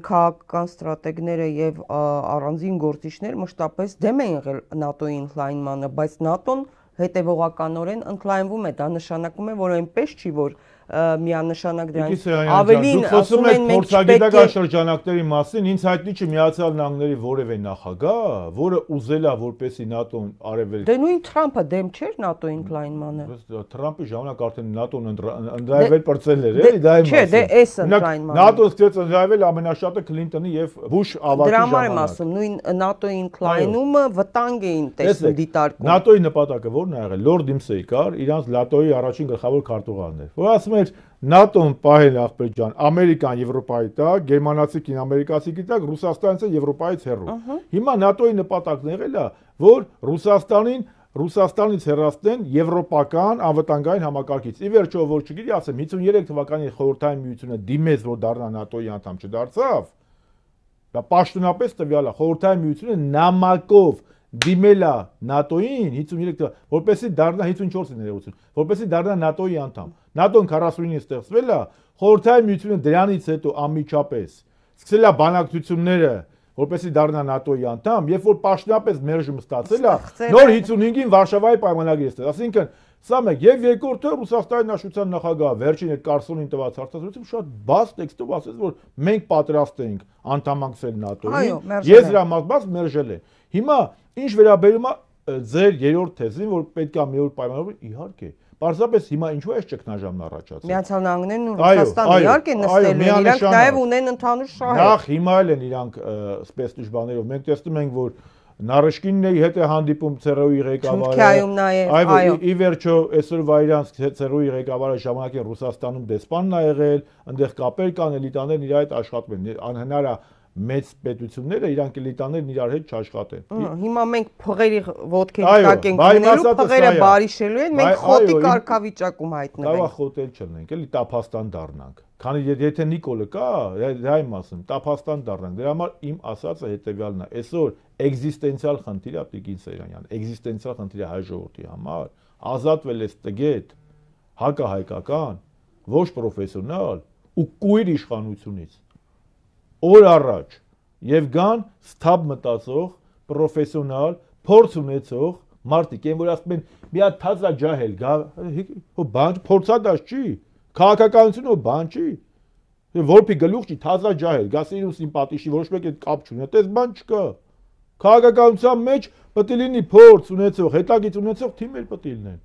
քաղաքական ստրատեգները եւ առանձին գործիչներ մշտապես դեմ են եղել ՆԱՏՕ-ի ընդլայնմանը, բայց ՆԱՏՕ-ն հետևողականորեն ընդլայնվում է, դա նշանակում է, որ այնպես չի, որ միանշանակ դրանից ավելին ասում են մենք փորձագիտական շրջանակների մասին ինձ հայտնի չի միացյալ նահանգների որևէ նախագահ որը ուզելա որպեսի ՆԱՏՕ-ն արևելք Դե նույն Թրամփը դեմ չէր ՆԱՏՕ-ի ինքլայնմանը Թրամփի ժամանակ արդեն ՆԱՏՕ-ն ընդրայվել դե- պրծել էր դե- էլի դա իմ Չէ դե էս ընդրայնմանը ՆԱՏՕ-ը սկսեց ընդրայվել ամենաշատը Քլինտոնի եւ Բուշ ավարտի ժամանակ Դրա համար եմ ասում նույն ՆԱՏՕ-ի ինքլայնումը վտանգ էին տեսնում դիտարկում ՆԱՏՕ-ի նպատակը որն է եղել Լորդ Դիմսեյ կար իրանց ՆԱՏՕ-ի առաջին գլխավոր քարտուղարն էր որ ասում ուզում էր ՆԱՏՕ-ն պահել ախպեջան, Ամերիկան Եվրոպայի տակ, գերմանացի կին ամերիկացի գիտակ, Ռուսաստանից է Եվրոպայից հեռու։ Հիմա ՆԱՏՕ-ի նպատակն եղել է, որ Ռուսաստանին Ռուսաստանից հեռացնեն եվրոպական անվտանգային համակարգից։ Ի վերջո, որ չգիտի, ասեմ 53 թվականի խորհրդային միությունը դիմեց, որ դառնա ՆԱՏՕ-ի անդամ չդարձավ։ Դա պաշտոնապես տվյալ է, խորհրդային միությունը նամակով դիմելա ՆԱՏՕ-ին 53 որպեսզի դառնա 54-ին ներողություն, որպեսզի դառնա ՆԱՏՕ-ի անդամ։ ՆԱՏՕ-ն 49-ին ստեղծվել է, խորհրդային միությունը դրանից հետո ամիջապես սկսել է բանակցությունները, որպեսզի դառնա ՆԱՏՕ-ի անդամ, երբ որ պաշտոնապես մերժում ստացել է, նոր 55-ին Վարշավայի պայմանագիրը ստացել։ Այսինքն Սա մեկ եւ երկրորդը Ռուսաստանի նահանգության նախագահը վերջին այդ Կարսոնին տված հարցազրույցում շատ բաց տեքստով ասաց, որ մենք պատրաստ ենք անդամակցել ՆԱՏՕ-ին։ Ես դրա մաս մերժել եմ։ Հիմա ինչ վերաբերում է ձեր երրորդ թեզին, որ պետք է մի օր պայմանավորվի, իհարկե, Պարզապես հիմա ինչու է ճգնաժամն առաջացել։ Միացյալ Նահանգներն ու Ռուսաստանը իհարկե նստել են, իրանք նաև ունեն ընդհանուր շահեր։ Նախ հիմա էլ են իրանք սպեսնիշ բաներով։ Մենք տեսնում ենք, որ Նարեշկինն էի հետ է հանդիպում ցերոյի ղեկավարը։ Այո, ի վերջո այսօր Վայրանց ցերոյի ղեկավարը ժամանակին Ռուսաստանում դեսպանն ա եղել, այնտեղ կապեր կան, էլիտաներն իր հետ աշխատում են։ Անհնար է մեծ պետությունները իրանք էլիտաներն իրար հետ չաշխատեն։ Հիմա մենք փղերի ոդկերի տակ ենք ունելու, փղերը բարիշելու են, մենք խոտի կարգավիճակում հայտնվենք։ Դա խոտել չլինենք, էլի տափաստան դառնանք։ Քանի եթե Նիկոլը կա, դա իմ ասում, տափաստան դառնանք։ Դրա համար իմ ասածը հետեւյալն է. այսօր էգզիստենցիալ խնդիր է Տիկին Սերանյան, էգզիստենցիալ խնդիր է հայ ժողովրդի համար, ազատվել է ստգետ հակահայկական, ոչ պրոֆեսիոնալ ու կույր իշխանությունից օր առաջ եւ կան սթաբ մտածող, պրոֆեսիոնալ, փորձ ունեցող մարդիկ, այն որ ասում են՝ մի հատ թազա ջահել, գա, հո բան փորձադաշ չի, քաղաքականությունը հո բան չի։ Որպի գլուխ չի, թազա ջահել, գա սիրուսին պատիշի, ոչ մեկ այդ կապ չունի, այդպես բան չկա։ Քաղաքականության մեջ պետք է լինի փորձ ունեցող, հետագից ունեցող թիմեր պետք է լինեն։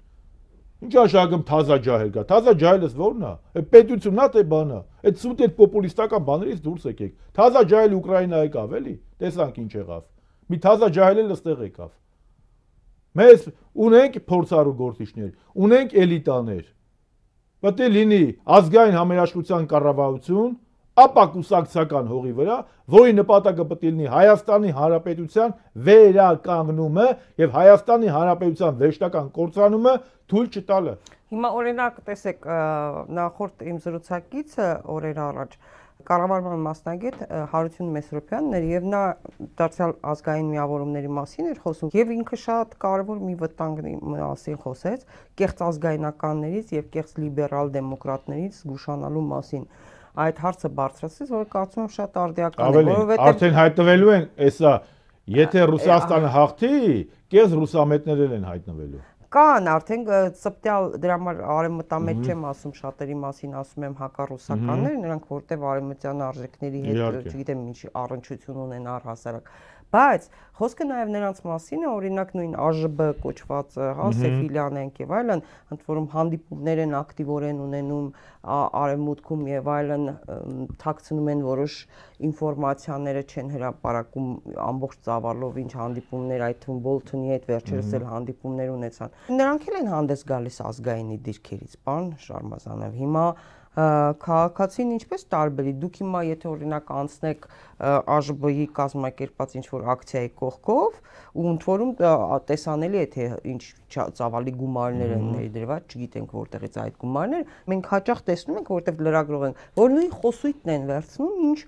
Ինչ աշակն թազա ջահել գա։ Թազա ջահելս ո՞րն է։ Այդ պետությունն է թե բանա։ Այդ սուտ այդ պոպուլիստական բաներից դուրս եկեք։ Թազա ջահել Ուկրաինա եկավ, էլի։ Տեսանք ինչ եղավ։ Մի թազա ջահելելը ստեղ եկավ։ Մեզ ունենք փորձառու գործիչներ, ունենք էլիտաներ։ Պետք է լինի ազգային համերաշխության կառավարություն, ապա կուսակցական հողի վրա, որի նպատակը պետք է լինի Հայաստանի Հանրապետության վերականգնումը եւ Հայաստանի Հանրապետության վերջնական կորցանումը թույլ չտալը։ Հիմա օրինակ տեսեք նախորդ իմ զրուցակիցը օրեր առաջ կառավարման մասնագետ Հարություն Մեսրոպյանն էր եւ նա դարձյալ ազգային միավորումների մասին էր խոսում եւ ինքը շատ կարեւոր մի վտանգի մասին խոսեց կեղծ ազգայնականներից եւ կեղծ լիբերալ դեմոկրատներից զգուշանալու մասին այդ հարցը բարձրացրեց, որը կարծում եմ շատ արդիական է, որովհետեւ արդեն հայտնվելու են, էսա, եթե Ռուսաստանը հաղթի, կես ռուսամետներն են հայտնվելու կան արդեն ծպտյալ դրա համար արևմտամետ չեմ ասում շատերի մասին ասում եմ հակառուսականներ նրանք որտեվ արևմտյան արժեքների հետ չգիտեմ ինչ առնչություն ունեն առհասարակ Բայց խոսքը նաև նրանց մասին է, օրինակ նույն ԱԺԲ կոչված, հա, Սեֆիլյանենք եւ այլն, ընդ որում հանդիպումներ են ակտիվորեն ունենում արևմուտքում եւ այլն թաքցնում են որոշ ինֆորմացիաները չեն հրապարակում ամբողջ ծավալով ինչ հանդիպումներ այդ թվում Բոլթոնի հետ վերջերս էլ հանդիպումներ ունեցան։ Նրանք էլ են հանդես գալիս ազգայինի դիրքերից, պարոն Շարմազանով։ Հիմա քաղաքացին ինչպես տարբերի դուք հիմա եթե օրինակ անցնեք ԱԺԲ-ի կազմակերպած ինչ որ ակցիայի կողքով ու ընդ որում տեսանելի է թե ինչ ծավալի գումարներ են ներդրված, չգիտենք որտեղից այդ գումարները, մենք հաճախ տեսնում ենք, որտեղ լրագրող են, որ նույն խոսույթն են վերցնում, ինչ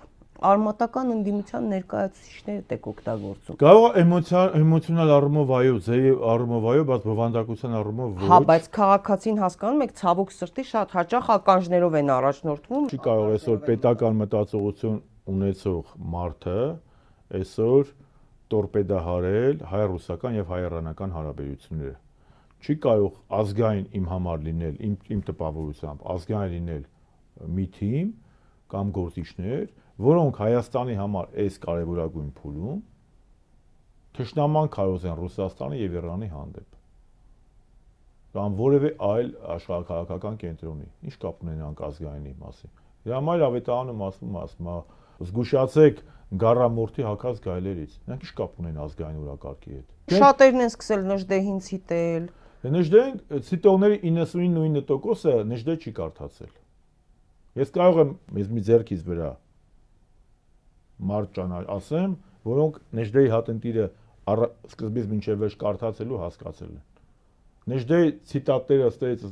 արմատական ընդդիմության ներկայացուցիչները տեք օգտագործում։ Կարող էմոցիոնալ էմոցիոնալ առումով այո, ձեի առումով այո, բայց բովանդակության առումով ոչ։ Հա, բայց քաղաքացին հասկանում եք, ցավոք սրտի շատ հաճախ ականջներով են առաջնորդվում։ Չի կարող այսօր պետական մտածողություն ունեցող մարդը այսօր տորպեդահարել հայ-ռուսական եւ հայ-իրանական հարաբերությունները։ Չի կարող ազգային իմ համար լինել, իմ իմ տպավորությամբ ազգային լինել մի թիմ կամ գործիչներ, որոնք Հայաստանի համար այս կարևորագույն փուլում թշնաման կարոզեն Ռուսաստանի եւ Իրանի հանդեպ կամ որևէ այլ աշխարհակահաղական կենտրոնի։ Ինչ կապ ունենանք ազգայինի մասին։ Դրա համար ավետարանում ասում ասում է զգուշացեք գառամորթի հակած գայլերից։ Նրանք ինչ կապ ունեն ազգային օրակարգի հետ։ Շատերն են սկսել նժդեհինց հիտել։ դե Նժդեհին ցիտողների 99.9%-ը նժդեհ չի կարդացել։ Ես կարող եմ մեզ մի ձերքից վրա մարդ ճանաչ, ասեմ, որոնք Նեժդեի հատընտիրը սկզբից մինչև վերջ կարդացելու հասկացել են։ Նեժդեի ցիտատները ստերից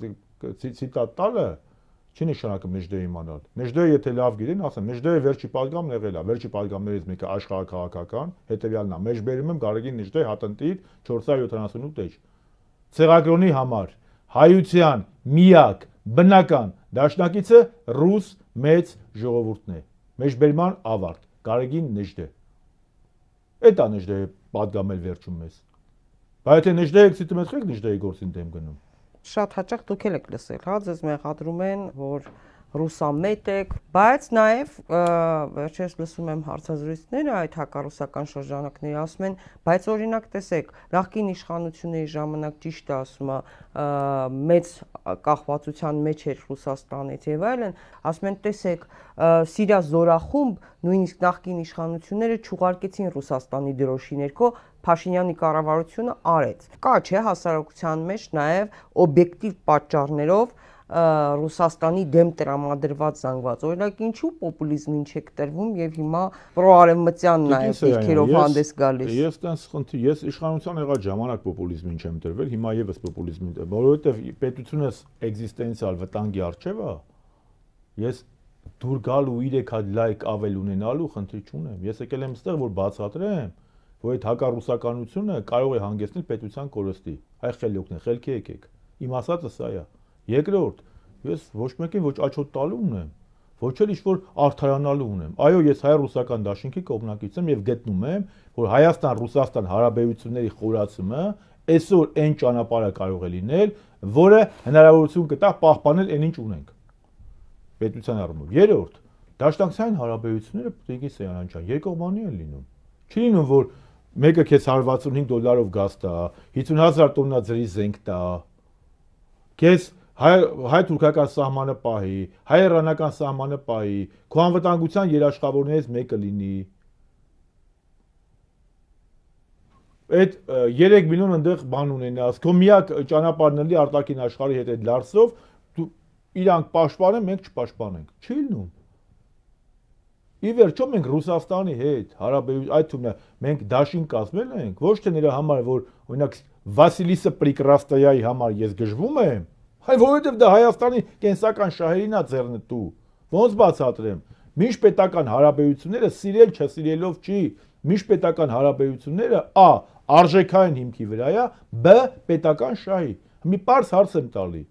ցիտատ տալը չի նշանակում Նեժդեի իմանալ։ Նեժդեը եթե լավ գիտեն, ասեմ, Նեժդեի վերջի падգամն եղել է, վերջի падգամներից մեկը աշխարհակաղակական, հետեւյալն է՝ մեջբերում եմ Գարեգին Նեժդեի հատընտիր 478 տեջ։ Ցեղագրոնի համար հայության միակ բնական դաշնակիցը ռուս մեծ ժողովուրդն է։ Մեջբերման ավարտ Կարեգին Նեժդե։ Էդ է Նեժդեը падգամել վերջում մեզ։ Բայց եթե Նեժդեը ցիտմետրեք Նեժդեի գործին դեմ գնում։ Շատ հաճախ դուք եք լսել, հա, ձեզ մեղադրում են, որ ռուսամետ եք, բայց նաև վերջերս լսում եմ հարցազրույցները այդ հակառուսական շրջանակների ասում են, բայց օրինակ տեսեք, նախկին իշխանությունների ժամանակ ճիշտ է ասում, մեծ կախվածության մեջ էր Ռուսաստանից եւ այլն, ասում են տեսեք, Սիրիա զորախումբ նույնիսկ նախկին իշխանությունները ճուղարկեցին Ռուսաստանի դրոշի ներքո Փաշինյանի կառավարությունը արեց։ Կա չէ հասարակության մեջ նաև օբյեկտիվ պատճառներով Ռուսաստանի դեմ տրամադրված զանգված։ Օրինակ ինչու պոպուլիզմին չեք տրվում եւ հիմա պրոարևմտյան նաեւ դիրքերով հանդես գալիս։ Ես տես խնդի, ես իշխանության եղած ժամանակ պոպուլիզմին չեմ տրվել, հիմա եւս պոպուլիզմին, որովհետեւ պետությունս էգզիստենցիալ վտանգի արժեվա։ Ես դուր գալու 3 հատ լայք ավել ունենալու խնդրի չունեմ։ Ես եկել եմ ստեղ, որ բացատրեմ, որ այդ հակառուսականությունը կարող է հանգեցնել պետության կորստի։ Այ խելոքն է, խելքի եկեք։ Իմ ասածը սա է։ Ա, Երկրորդ, ես ոչ մեկին ոչ աչոտ տալու ունեմ, ոչ էլ ինչ-որ արթարանալու ունեմ։ Այո, ես հայ-ռուսական դաշինքի կողմնակից եմ եւ գտնում եմ, որ Հայաստան-Ռուսաստան հարաբերությունների խորացումը այսօր այն ճանապարհը կարող է լինել, որը հնարավորություն կտա պահպանել այն ինչ ունենք պետության առումով։ Երրորդ, դաշնակցային հարաբերությունները Պուտինի սեյանանչան երկողմանի են լինում։ Չի լինում, որ մեկը քեզ 165 դոլարով գազ տա, 50000 տոննա ջրի զենք տա։ Քեզ հայ-թուրքական սահմանը պահի, հայ-իրանական սահմանը պահի, քո անվտանգության երաշխավորներից մեկը լինի։ Այդ 3 միլիոն այնտեղ բան ունենաս, քո միակ ճանապարհն էլի արտաքին աշխարհի հետ այդ լարսով, դու իրանք պաշտպանեն, մենք չպաշտպանենք։ Չի լինում։ Ի վերջո մենք Ռուսաստանի հետ հարաբերություն այդ թվում մենք դաշին կազմել ենք ոչ թե նրա համար որ օրինակ Վասիլիսը Պրիկրաստայայի համար ես գժվում եմ Այ որովհետև դա Հայաստանի կենսական շահերին է ձեռնտու։ Ոնց բացատրեմ։ Մինչ պետական հարաբերությունները սիրել չսիրելով չի, մինչ պետական հարաբերությունները Ա արժեքային հիմքի վրա է, Բ պետական շահի։ Մի པարս հարց եմ տալի։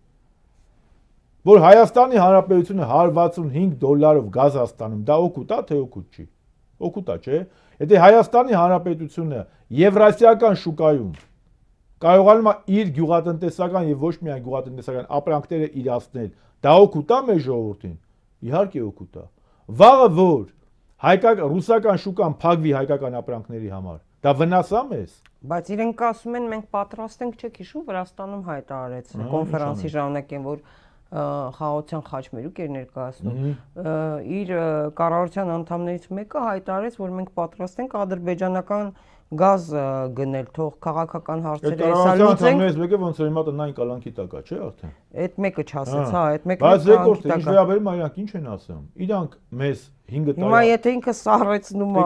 Որ Հայաստանի Հանրապետությունը 165 դոլարով գազ աստանում, դա օգուտ է թե օգուտ չի։ Օգուտ է, չէ՞։ Եթե Հայաստանի Հանրապետությունը Եվրասիական շուկայում կարողանում է իր գյուղատնտեսական եւ ոչ միայն գյուղատնտեսական ապրանքները իրացնել։ Դա օգուտ է մեր ժողովրդին։ Իհարկե օգուտ է։ Վաղը որ հայկական ռուսական շուկան փակվի հայկական ապրանքների համար, դա վնաս է մեզ։ Բայց իրենք ասում են մենք պատրաստ ենք, չեք հիշում, Վրաստանում հայտարարեցին կոնֆերանսի ժամանակ են որ խաղաղության խաչմերուկ էր ներկայացնում։ Իր կառավարության անդամներից մեկը հայտարարեց, որ մենք պատրաստ ենք ադրբեջանական գազ գնել, թող քաղաքական հարցերը հեսա լուծենք։ Այդ մեկը ոնց որ հիմա տնային կալանքի տակա, չէ՞ արդեն։ Այդ մեկը չասեց, հա, այդ հա, մեկը կալանքի տակա։ Բայց երկրորդը ինչ վերաբերում իրանք ինչ են ասում։ Իրանք մեզ 5 տարի։ Հիմա եթե ինքը սառեցնում է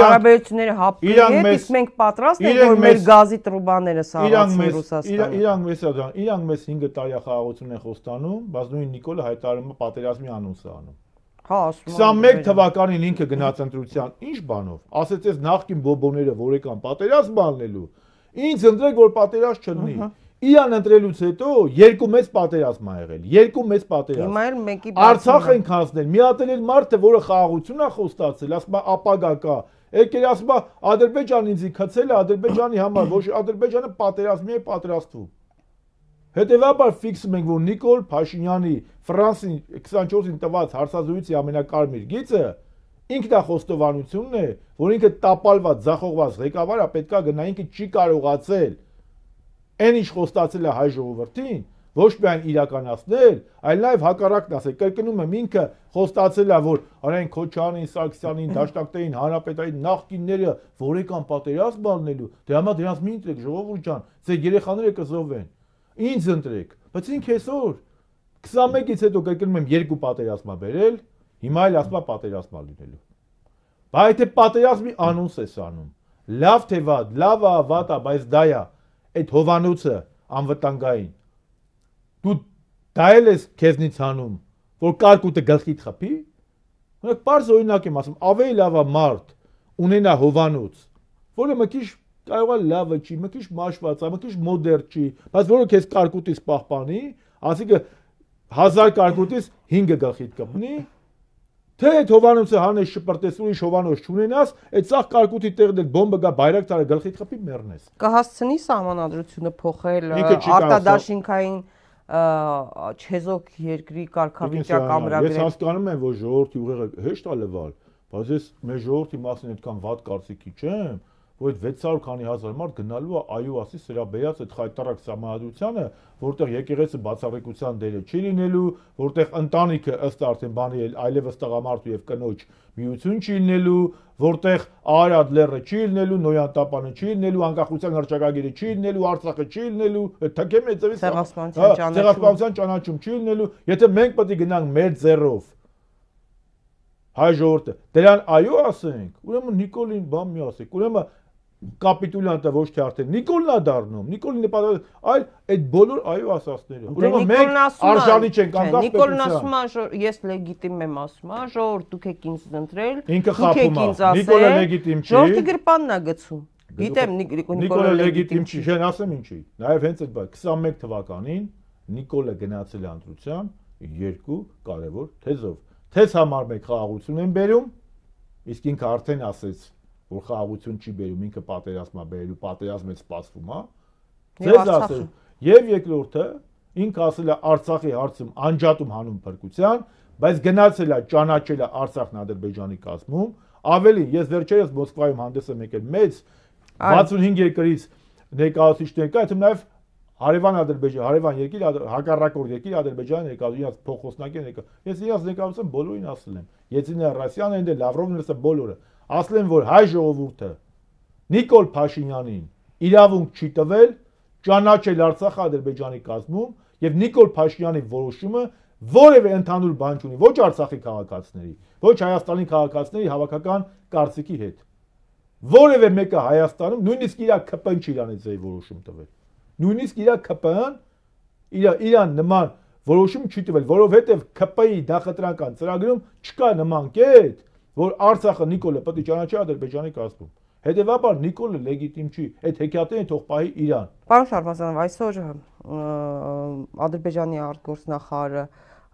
հարաբերությունները հապկի հետ, իսկ մենք պատրաստ ենք որ մեր գազի տրուբաները սառացնի Ռուսաստանը։ Իրանք մեզ իրանք մեզ 5 տարի խաղաղություն են խոստանում, բայց նույն Նիկոլը հայտարարում է պատերազմի անունս անում։ Հա, ասում եմ 21 թվականին ինքը գնաց ընտրության։ Ինչ բանով։ Ասեց ես նախքին բոբոները որ եկան պատերազմ բանելու։ Ինձ ընտրեք որ պատերազմ չլինի։ Իրան ընտրելուց հետո երկու մեծ պատերազմ ա եղել։ Երկու մեծ պատերազմ։ Հիմա էլ մեկի Արցախ են կանցնել։ Միատել էր մարդը, որը խաղաղություն ա խոստացել, ասում է ապագա կա։ Եկել ասում է Ադրբեջան ինձի քցել է Ադրբեջանի համար, ոչ Ադրբեջանը պատերազմի է պատրաստվում։ Հետևաբար ֆիքսում ենք, որ Նիկոլ Փաշինյանի Ֆրանսին 24-ին տված հարցազրույցի ամենակարմիր գիծը ինքն է խոստովանությունն է, որ ինքը տապալված, ձախողված ղեկավարը պետքա գնա ինքը չի կարողացել այն ինչ խոստացել է հայ ժողովրդին, ոչ միայն իրականացնել, այլ նաև հակառակն ասել։ Կրկնում եմ, ինքը խոստացել է, որ Արեն Քոչյանին, Սարգսյանին, Դաշնակտային, Հանրապետային նախկինները որեկան պատերազմ բանելու, դե համա դրանց մի ընտրեք ժողովուրդ ջան, ձեր երեխաները կզովեն։ Ինձ ընտրեք, բայց ինք այսօր 21-ից հետո կրկնում եմ երկու պատերազմ ա բերել, հիմա էլ ասում ա պատերազմ ա լինելու։ Բայց թե պատերազմի անոնս է սանում։ Լավ թե վատ, լավ ա, վատ ա, բայց դա է այդ հովանոցը անվտանգային։ Դու դա էլ ես քեզնից անում, որ կարկուտը գլխիդ խփի։ Օրինակ, բարձր օրինակ եմ ասում, ավելի լավ ա մարդ ունենա հովանոց, որը մտիշ կարող է լավը չի, մի քիչ մաշված է, մի քիչ մոդեր չի, բայց որը քեզ կարկուտից պահպանի, ասիկա 1000 կարկուտից 5-ը գլխիդ կմնի, թե այդ Հովանոսը հանես շպրտես ուրիշ Հովանոս չունենաս, այդ ցախ կարկուտի տեղն էլ բոմբը գա բայրակտարը գլխիդ խփի մեռնես։ Կհասցնի սահմանադրությունը փոխել արտադաշինքային չեզոք երկրի կարգավիճակ ամրագրել։ Ես հասկանում եմ, որ ժողովրդի ուղեղը հեշտ է լվալ, բայց ես մեր ժողովրդի մասին այդքան ված կարծիքի չեմ, որ այդ 600 քանի հազար մարդ գնալու է այո ասի սրաբերած այդ խայտարակ համահայդությանը, որտեղ եկեղեցը բացառիկության դերը չի լինելու, որտեղ ընտանիքը ըստ արդեն բանի այլևս տղամարդու եւ կնոջ միություն չի լինելու, որտեղ Արադ լեռը չի լինելու, Նոյան տապանը չի լինելու, անկախության հրճակագիրը չի լինելու, Արցախը չի լինելու, թեքե մեծևից հա, հա, ցեղասպանության ճանաչում չի լինելու, եթե մենք պետք է գնանք մեր ձեռով հայ ժողովուրդը դրան այո ասենք, ուրեմն Նիկոլին բան մի ասեք, ուրեմն կապիտուլյանտը ոչ թե արդեն Նիկոլնա դառնում, Նիկոլին նպատակ, այլ այդ բոլոր այո ասացները։ դե Ուրեմն մենք արժանի չենք անկախ պետության։ Նիկոլն ասում է, ես լեգիտիմ եմ ասում, ժողովուրդ դուք եք ինձ ընտրել, դուք եք ինձ ասել։ Նիկոլը լեգիտիմ չի։ Ժողովրդի գրպանն է գցում։ դե Գիտեմ Նիկոլը լեգիտիմ չի, չեն ասեմ ինչի։ Նաև հենց այդ բան 21 թվականին Նիկոլը գնացել է ընտրության երկու կարևոր թեզով։ Թեզ համար մեկ խաղաղություն են բերում, իսկ ինքը արդեն ասեց որ խաղաղություն չի բերում, ինքը պատերազմա բերելու, պատերազմը սպասվում, հա։ Ձեզ ասել։ Եվ երկրորդը, ինքը ասել է Արցախի հարցում անջատում հանում բրկության, բայց գնացել է ճանաչել է Արցախն Ադրբեջանի կազմում, ավելին ես վերջերս Մոսկվայում հանդես եմ եկել մեծ 65 երկրից ներկայացուցիչներ կա, այդում նաև Հարևան Ադրբեջան, հարևան երկիր, հակառակորդ երկիր Ադրբեջանը ներկայացնած փոխոսնակի ներկա։ Ես իրաց ներկայացում բոլորին ասել եմ։ Եծինը Ռասիան այնտեղ Լավրովն էլ ասա բոլորը ասեմ որ հայ ժողովուրդը Նիկոլ Փաշինյանին իրավունք չի տվել ճանաչել Արցախը Ադրբեջանի կազմում եւ Նիկոլ Փաշինյանի որոշումը որևէ ընդհանուր բան չունի ոչ Արցախի քաղաքացիների, ոչ Հայաստանի քաղաքացիների հավաքական կարծիքի հետ։ Որևէ մեկը Հայաստանում նույնիսկ իր ԿՊ-ն չի իրանից այդ որոշում տվել։ Նույնիսկ իր ԿՊ-ն իր իրան նման որոշում չի տվել, որովհետև ԿՊ-ի նախընտրական ծրագրում չկա նման կետ, որ Արցախը Նիկոլը պետք է ճանաչի Ադրբեջանի կազմում։ Հետևաբար Նիկոլը լեգիտիմ չի, այդ հեքիաթերին թող պահի Իրան։ Պարոն Շարմազանով, այսօր Ադրբեջանի արտգործնախարարը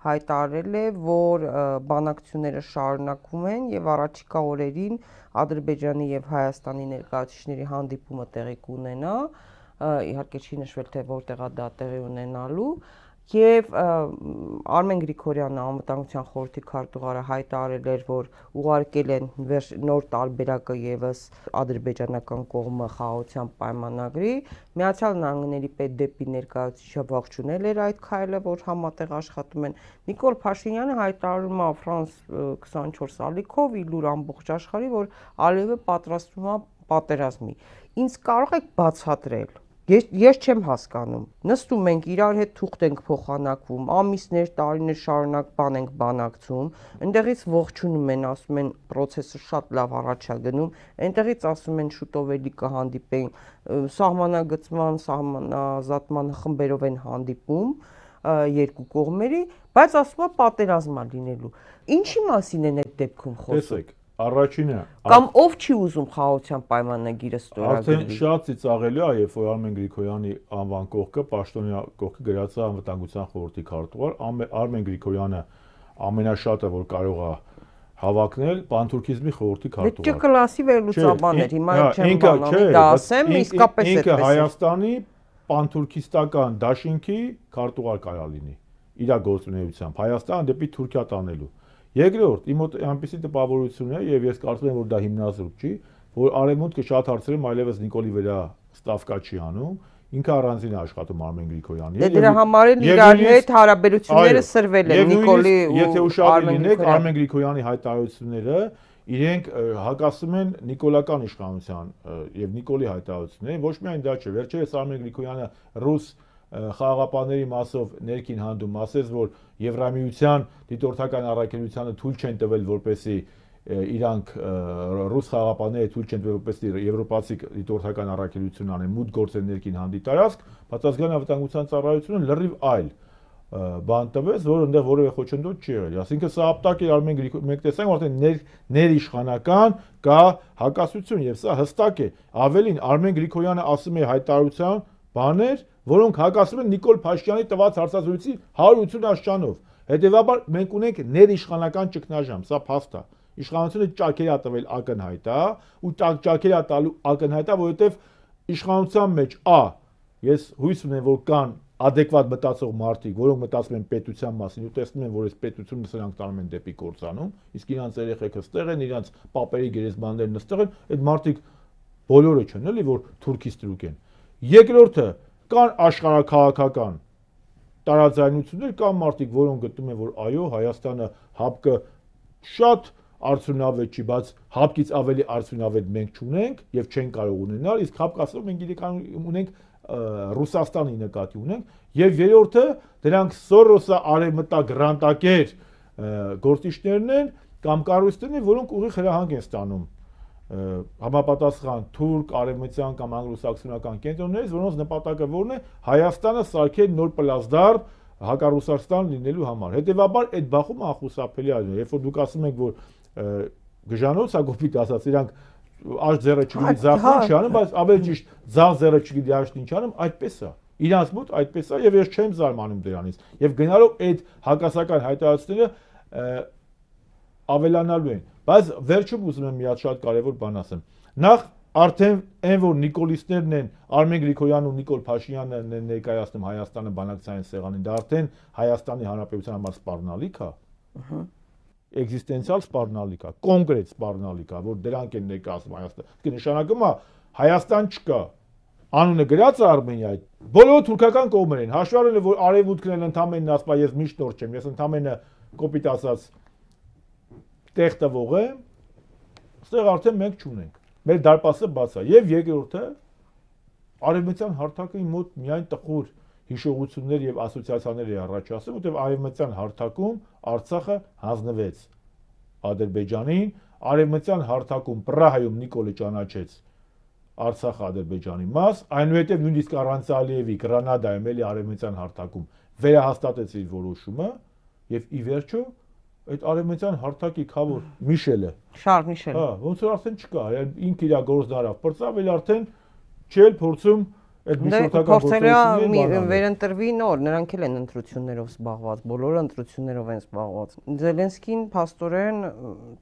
հայտարել է, որ բանակցությունները շարունակվում են եւ առաջիկա օրերին Ադրբեջանի եւ Հայաստանի ներկայացուցիչների հանդիպումը տեղի կունենա։ Իհարկե չի նշվել թե որտեղ է դա տեղի ունենալու, Եվ Արմեն Գրիգորյանը անվտանգության խորհրդի քարտուղարը հայտարարել էր, որ ուղարկել են նոր տարբերակը եւս ադրբեջանական կողմը խաղաղության պայմանագրի։ Միացյալ Նահանգների պետ դեպի ներկայացուցիչը ողջունել էր այդ քայլը, որ համատեղ աշխատում են։ Նիկոլ Փաշինյանը հայտարարում է Ֆրանս 24 ալիքով իլուր ամբողջ աշխարհի, որ Ալիևը պատրաստվում է պատերազմի։ Ինչ կարող եք բացատրել Ես ես չեմ հասկանում։ Նստում ենք իրար հետ թուղթ ենք փոխանակվում, ամիսներ, տարիներ շարունակ բան ենք բանակցում, այնտեղից ողջունում են, ասում են process-ը շատ լավ առաջ է գնում, այնտեղից ասում են շուտով էլի կհանդիպենք, սահմանագծման, սահմանազատման խմբերով են հանդիպում երկու կողմերի, բայց ասում է պատերազմ է լինելու։ Ինչի մասին են այդ դեպքում խոսքը։ Տեսեք, Առաջինը կամ ով չի ուզում խաղաղության պայմանագիրը ստորագրել։ Արդեն շատ ծիծաղելի է, երբ որ Արմեն Գրիգորյանի անվան կողքը, Պաշտոնյա կողքը գրած է անվտանգության խորհրդի քարտուղար, Արմեն Գրիգորյանը ամենաշատը որ կարող է հավակնել պանթուրքիզմի խորհրդի դե քարտուղար։ Դե չկլասի վերլուծաբան էր, հիմա չեմ բանալի դա ասեմ, իսկապես այդպես է։ Ինքը Հայաստանի պանթուրքիստական դաշինքի քարտուղար կարա լինի իր գործունեությամբ Հայաստան դեպի Թուրքիա տանելու։ Երկրորդ, իմ մոտ այնպեսի տպավորություն է եւ ես կարծում եմ որ դա հիմնազուրկ չի, որ արևմուտքը շատ հարցերում այլևս Նիկոլի վրա ստավկա չի անում, ինքը առանձին է աշխատում Արմեն Գրիգորյանի դե հետ։ Դե դրա համար են իրար հետ հարաբերությունները սրվել են Նիկոլի ու Եթե ուշադրի լինեք Արմեն Գրիգորյանի հայտարարությունները իրենք հակասում են նիկոլական իշխանության եւ Նիկոլի հայտարարություններին ոչ միայն դա չէ, վերջերս Արմեն Գրիգորյանը ռուս խաղաղապահների մասով ներքին հանդում ասես, որ Եվրամիության դիտորդական առաքելությանը թույլ չեն տվել, որպեսի իրանք ռուս խաղապանները թույլ չեն տվել որպես եվրոպացի դիտորդական առաքելություն անեն մուտ գործեր ներքին հանդիտարածք բացասական անվտանգության ծառայությունը լրիվ այլ բան տվեց որ այնտեղ որևէ խոչընդոտ չի եղել ասինքն սա ապտակ էր արմեն մենք տեսանք որ արդեն ներ ներիշխանական կա հակասություն եւ սա հստակ է ավելին արմեն գրիգորյանը ասում է հայտարարության բաներ, որոնք հակասում են Նիկոլ Փաշյանի տված հարցազրույցի 180 աշճանով։ Հետևաբար մենք ունենք ներիշխանական ճգնաժամ, սա փաստ է։ Իշխանությունը ճակերա տվել ակնհայտ է, ու ճակերա տալու ակնհայտ է, որովհետև իշխանության մեջ a ես հույս ունեմ, որ կան adekvat մտածող մարդիկ, որոնք մտածում են պետության մասին ու տեսնում են, որ այս պետությունը սրանք տանում են դեպի կորցանում, իսկ իրանց երեխեքը ստեղ են, իրանց papերի գերեզմաններն ստեղ են, այդ մարդիկ բոլորը չեն էլի, որ թուրքից դրուկ են։ Ա, Երկրորդը կան աշխարհակաղակական տարաձայնություններ կամ մարդիկ, որոնք գտնում են, որ այո, Հայաստանը հապկը շատ արդյունավետ չի, բայց հապկից ավելի արդյունավետ մենք չունենք եւ չեն կարող ունենալ, իսկ հապկը ասում մենք իրական ունենք Ռուսաստանի նկատի ունենք եւ երրորդը դրանք Սորոսը արևմտա գրանտակեր գործիչներն են կամ կառույցներն են, որոնք ուղիղ հրահանգ են ստանում համապատասխան թուրք, արևմտյան կամ անգլոսաքսոնական կենտրոններից, որոնց նպատակը որն է Հայաստանը սարքել նոր պլազդար հակառուսաստան լինելու համար։ Հետևաբար այդ բախումը անխուսափելի է, երբ որ դուք ասում եք, որ գժանոց ագոպիտ ասած, իրանք աշ ձեռը չգիտի ձախն հա։ չի անում, բայց ավելի ճիշտ ձախ ձեռը չգիտի աշն ինչ անում, այդպես է։ Իրանց մոտ այդպես է եւ ես չեմ զարմանում դրանից։ Եվ գնալով այդ հակասական հայտարարությունները ավելանալու են։ Բայց վերջում ուզում եմ միած շատ կարևոր բան ասեմ։ Նախ արդեն այն որ Նիկոլիստերն են Արմեն Գրիգորյանն ու Նիկոլ Փաշինյանը ներկայացնում Հայաստանը բանակցային սեղանին, դա արդեն Հայաստանի Հանրապետության համար սպառնալիք է։ Ահա էգզիստենցիալ սպառնալիք է, կոնկրետ սպառնալիք է, որ դրանք են ներկայացնում Հայաստանը։ Իսկ նշանակում է Հայաստան չկա։ Անունը գրած է Արմենիա, բոլորը թուրքական կողմեր են։ Հաշվառելը որ արևմուտքն են ընդամենն ասպա, ես միշտ նոր չեմ, ես ընդամենը կոպիտ ասած տեղ տվող է, ստեղ արդեն մենք չունենք։ Մեր դարպասը բաց է։ Եվ երկրորդը արևմտյան հարթակի մոտ միայն տխուր հիշողություններ եւ ասոցիացիաներ է առաջացել, որտեղ արևմտյան հարթակում Արցախը հանձնվեց Ադրբեջանին, արևմտյան հարթակում Պրահայում Նիկոլը ճանաչեց Արցախը Ադրբեջանի մաս, այնուհետև նույնիսկ առանց Ալիևի Գրանադայում էլի արևմտյան հարթակում վերահաստատեց իր որոշումը եւ ի վերջո այդ արևմտյան հարթակի խավոր Միշելը։ Շարլ Միշելը։ Հա, ոնց որ արդեն չկա, ինքը իր գործն արավ, բրծավ, էլ արդեն չել փորձում այդ միջոցական գործընթացը մի դե, վերընտրվի նոր, նրանք էլ են ընտրություններով զբաղված, բոլորը ընտրություններով են զբաղված։ Զելենսկին փաստորեն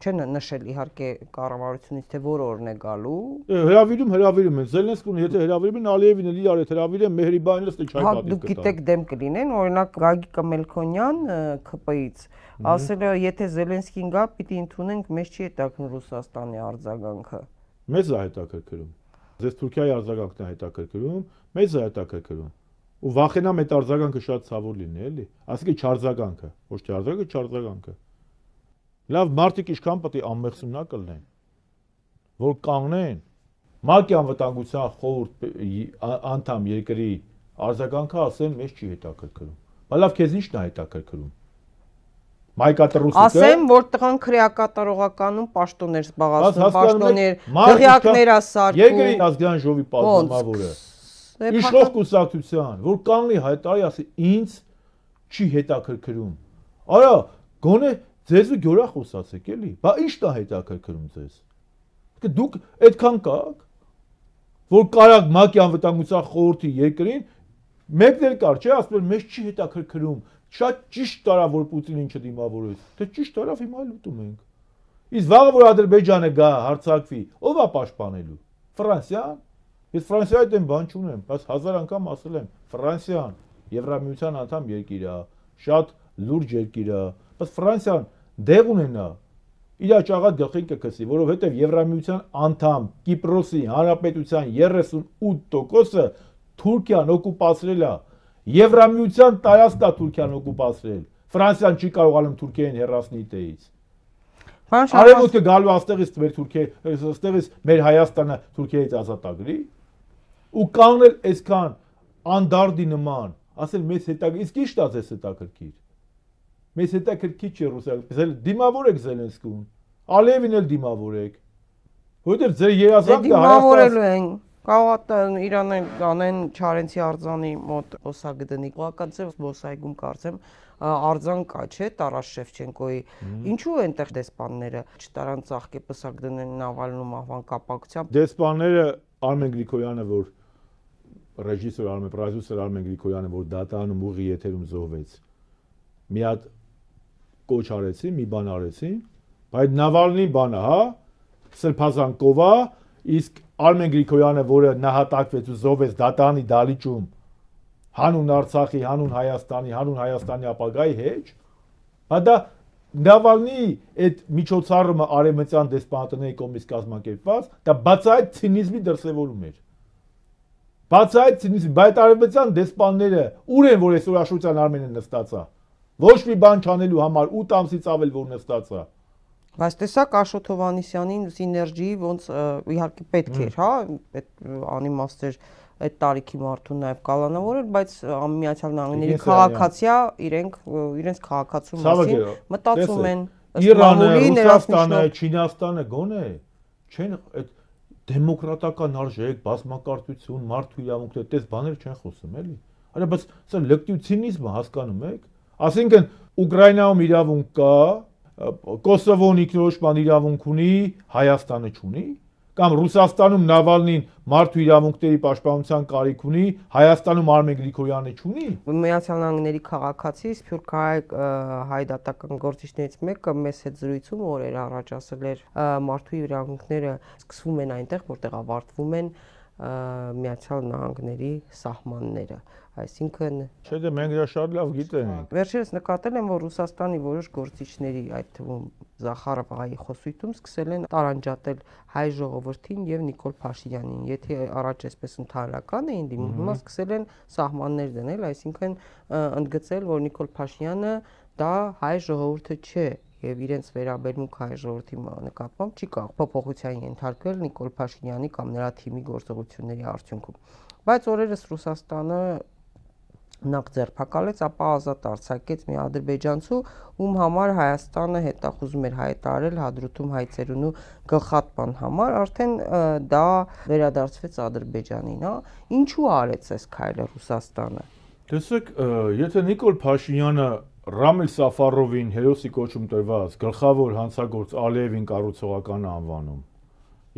չեն նշել իհարկե կառավարությունից թե որ օրն է գալու։ Հրավիրում, հրավիրում են։ Զելենսկուն եթե հրավիրում են, Ալիևին էլ իրար է հրավիրել, Մեհրիբանին էլ չէ կապի կտա։ Հա դուք գիտեք դեմ կլինեն, օրինակ Գագիկ Մելքոնյան ԿՊ-ից ասել է, եթե Զելենսկին գա, պիտի ընդունենք մեզ չի հետաքրքրում Ռուսաստանի արձագանքը։ Մեզ է հետաքրքրում։ Ձեզ Թուրքիայի արձագանքն է հետաքրքրում, մեզ է հետաքրքրում։ Ու վախենամ այդ արձագանքը շատ ցավոր լինի, էլի։ Այսինքն չարձագանքը, ոչ թե արձագանքը, չարձագանքը։ Լավ, մարդիկ ինչքան պետք է անմեղսումնակ լինեն, որ կանգնեն ՄԱԿ-ի անվտանգության խորհուրդ անդամ երկրի արձագանքը ասեն մեզ չի հետաքրքրում։ Բայց լավ, քեզ ի՞նչն է հետաքրքրում մայկատրուսը ասեմ որ տղան քրեակատարողականում պաշտոններ զբաղացնում պաշտոններ դղյակներ ասարկում Եգերին ազգային ժողովի պատգամավորը իշխող կուսակցության որ կանգնի հայտարարի ասի ինձ չի հետաքրքրում արա գոնե ձեզ ու գյուրա խոսացեք էլի բա ի՞նչ տա հետաքրքրում ձեզ դե դուք այդքան կաք որ կարակ մակի անվտանգության խորհրդի երկրին մեկն էլ կար չէ ասում մեզ չի հետաքրքրում շատ ճիշտ տարավ որ Պուտինին չդիմավորեց։ Թե ճիշտ տարավ հիմա լուտում ենք։ Իսկ վաղը որ Ադրբեջանը գա հարցակվի, ով է պաշտպանելու։ Ֆրանսիան։ Ես Ֆրանսիայի դեմ բան չունեմ, բայց հազար անգամ ասել եմ, Ֆրանսիան Եվրամիության անդամ երկիր է, շատ լուրջ երկիր է, բայց Ֆրանսիան դեղ ունենա իր ճաղատ գլխին կքսի, որովհետև Եվրամիության անդամ Կիպրոսի հանրապետության 38%-ը Թուրքիան օկուպացրել է, Եվրամիության տարածքա Թուրքիան օկուպացրել։ Ֆրանսիան չի կարողանում Թուրքիային հեռացնել դեից։ Արևմուտքը գալու աստեղից մեր Թուրքիա, աստեղից մեր Հայաստանը Թուրքիայից ազատագրի ու կանել այսքան անդարդի նման, ասել մեզ հետագա, իսկ ի՞նչ տած է հետաքրքիր։ Մեզ հետաքրքիր չէ ռուսական, դիմավոր եք Զելենսկուն։ Ալիևին էլ դիմավոր եք։ Որտեղ ձեր երազանքը հարստացնելու են։ Կարողատեն Իրանը կանեն Չարենցի արձանի մոտ Օսագդնի Կուակաձև զբոսայգում կարծեմ արձան կա, չէ, Տարաշ Շևչենկոյի։ Ինչու այնտեղ դեսպանները չտարան ծաղկե Պսագդնեն Նավալն ու Մահվան կապակցությամբ։ Դեսպանները Արմեն Գրիգորյանը, որ ռեժիսոր Արմեն պրոդյուսեր Արմեն Գրիգորյանը, որ դատանում ուղի եթերում զոհվեց։ Մի հատ կոչ արեցի, մի բան արեցի, բայց Նավալնի բանը, հա, սրբազան կովա, իսկ Արմեն Գրիգորյանը, որը նահատակվեց ու զովեց դատանի դալիճում հանուն Արցախի, հանուն Հայաստանի, հանուն Հայաստանի ապագայի հետ, հա դա Նավալնի այդ միջոցառումը արեմտյան դեսպանատների կողմից կազմակերպված, դա բացայտ ցինիզմի դրսևորում էր։ Բացայտ ցինիզմի, բայց արեմտյան դեսպանները ուր են որ այսօր աշխության Արմենը նստած է։ Ոչ մի բան չանելու համար 8 ամսից ավել որ նստած է։ Բայց տեսակ Աշոտ Հովանիսյանին սիներգիի ոնց իհարկե պետք էր, հա, այդ անիմաստեր այդ տարիքի մարդուն նաև կալանավորել, բայց Միացյալ Նահանգների քաղաքացիա իրենք իրենց քաղաքացու մասին մտածում են Իրանը, Ռուսաստանը, Չինաստանը գոնե չեն այդ դեմոկրատական արժեք, բազմակարծություն, մարդու իրավունքներ, այդպես բաներ չեն խոսում, էլի։ Արա բայց սա լկտյուցինիզմը հասկանում եք։ Այսինքն Ուկրաինայում իրավունք կա, Կոսովոն ինքնորոշման իրավունք ունի, Հայաստանը չունի, կամ Ռուսաստանում Նավալնին մարդու իրավունքների պաշտպանության կարիք ունի, Հայաստանում Արմեն Գրիգորյանը չունի։ Միացյալ Նահանգների քաղաքացի Սփյուռք հայ դատական գործիչներից մեկը մեզ հետ զրույցում օրեր առաջ ասել էր մարդու իրավունքները սկսվում են այնտեղ, որտեղ ավարտվում են, են Միացյալ Նահանգների սահմանները, այսինքն Չէ, դե մենք դա շատ լավ գիտենք։ Վերջերս նկատել եմ, որ Ռուսաստանի որոշ գործիչների, այդ թվում Զախարով այի խոսույթում սկսել են տարանջատել հայ ժողովրդին եւ Նիկոլ Փաշինյանին։ Եթե առաջ այսպես ընդհանրական էին դիմում, հիմա սկսել են սահմաններ դնել, այսինքն ընդգծել, որ Նիկոլ Փաշինյանը դա հայ ժողովուրդը չէ, եւ իրենց վերաբերմունքը հայ ժողովրդի նկատմամբ չի կարող փոփոխության ենթարկվել Նիկոլ Փաշինյանի կամ նրա թիմի գործողությունների արդյունքում։ Բայց օրերս Ռուսաստանը նախ ձերբակալեց, ապա ազատ արձակեց մի ադրբեջանցու, ում համար Հայաստանը հետախուզում էր հայտարել հադրութում հայցերունու գլխատման համար, արդեն դա վերադարձվեց Ադրբեջանին, հա։ Ինչու արեց այս քայլը Ռուսաստանը։ Տեսեք, եթե Նիկոլ Փաշինյանը Ռամիլ Սաֆարովին հերոսի կոչում տրված գլխավոր հանցագործ Ալիևին կառուցողական անվանում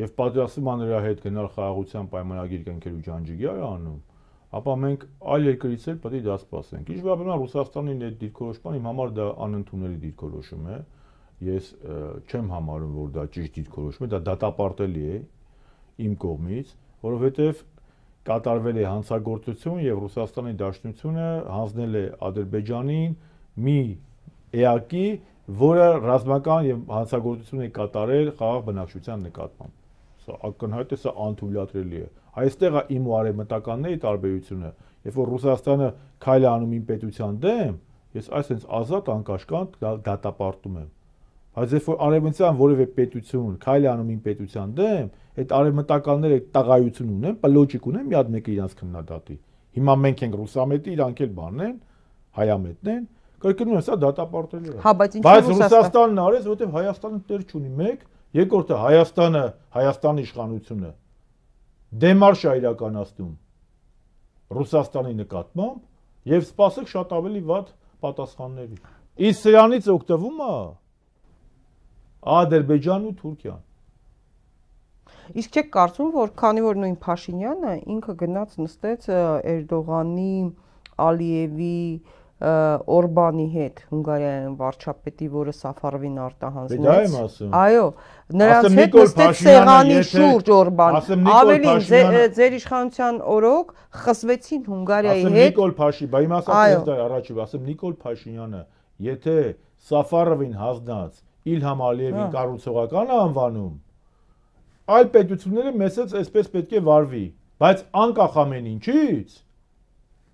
եւ պատրաստում է նրա հետ գնալ խաղաղության պայմանագիր կնքելու ջանջիգի արա անում, ապա մենք այլ երկրից էլ պետք է դա սպասենք։ Ինչ բանա Ռուսաստանի այդ դիրքորոշման իմ համար դա անընդունելի դիրքորոշում է։ Ես չեմ համարում, որ դա ճիշտ դիրքորոշում է, դա դատապարտելի է իմ կողմից, որովհետեւ կատարվել է հանցագործություն եւ Ռուսաստանի Դաշնությունը հանձնել է Ադրբեջանին մի էակի, որը ռազմական եւ հանցագործություն է կատարել խաղաղ բնակչության նկատմամբ։ Սա ակնհայտ է, սա անթույլատրելի է։ Այստեղ է իմ ու արևմտականների տարբերությունը, երբ որ Ռուսաստանը քայլ է անում իմ պետության դեմ, ես այսպես ազատ անկաշկանդ դատապարտում եմ։ Բայց երբ որ արևմտյան որևէ պետություն քայլ է անում իմ պետության դեմ, այդ արևմտականները տաղայություն ունեն, պլոջիկ ունեն, մի հատ մեկը իրանց քննադատի։ Հիմա մենք ենք ռուսամետի, իրանք էլ բանն են, հայամետն են, կրկնում եմ, սա դատապարտելի է։ Հա, բայց ինչու՞ Բայց Ռուսաստանն արեց, որտեղ Հայաստանը տեր չունի։ Մեկ, երկրորդը Հայաստանը, Հայաստանի իշխանությունը դեմարշ է իրականացնում Ռուսաստանի նկատմամբ եւ սпасեք շատ ավելի վատ պատասխանների։ Իսկ սրանից օգտվում է Ադրբեջանն ու Թուրքիան։ Իսկ չեք կարծում, որ քանի որ նույն Փաշինյանը ինքը գնաց նստեց Էրդողանի, Ալիևի, Օրբանի հետ Հունգարիայում վարչապետի, որը Սաֆարովին արտահանձնեց։ դե Դա եմ ասում։ Այո, նրանց հետ նստեց սեղանի շուրջ Օրբան։ Ավելին ձեր իշխանության օրոք խսվեցին Հունգարիայի հետ։ Ասեմ Նիկոլ Փաշի, բա իմ ասած դա առաջի, ասեմ Նիկոլ Փաշինյանը, եթե Սաֆարովին հանձնած Իլհամ Ալիևին հա։ կառուցողական անվանում, այլ պետությունները մեզ էլ այսպես պետք է վարվի, բայց անկախ ամեն ինչից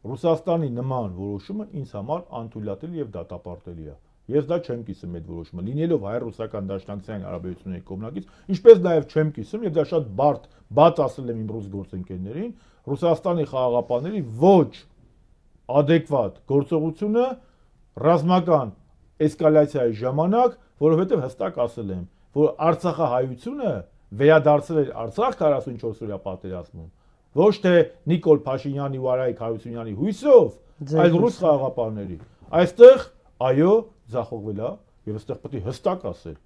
Ռուսաստանի նման որոշումը ինձ համար անթույլատրելի եւ դատապարտելի է։ Ես դա չեմ կիսում այդ որոշումը։ Լինելով հայ-ռուսական դաշնակցային հարաբերությունների կողմնակից, ինչպես նաև չեմ կիսում եւ դա շատ բարդ բաց ասել եմ իմ ռուս գործընկերներին, Ռուսաստանի խաղաղապահների ոչ adekvat գործողությունը ռազմական էսկալացիայի ժամանակ, որովհետեւ հստակ ասել եմ, որ Արցախահայությունը վերադարձել էր Արցախ 44-օրյա պատերազմում ոչ թե Նիկոլ Փաշինյանի ու Արայիկ Հարությունյանի հույսով, այլ ռուս խաղաղապարների։ Այստեղ այո, ձախողվել է եւ այստեղ պետք է հստակ ասել։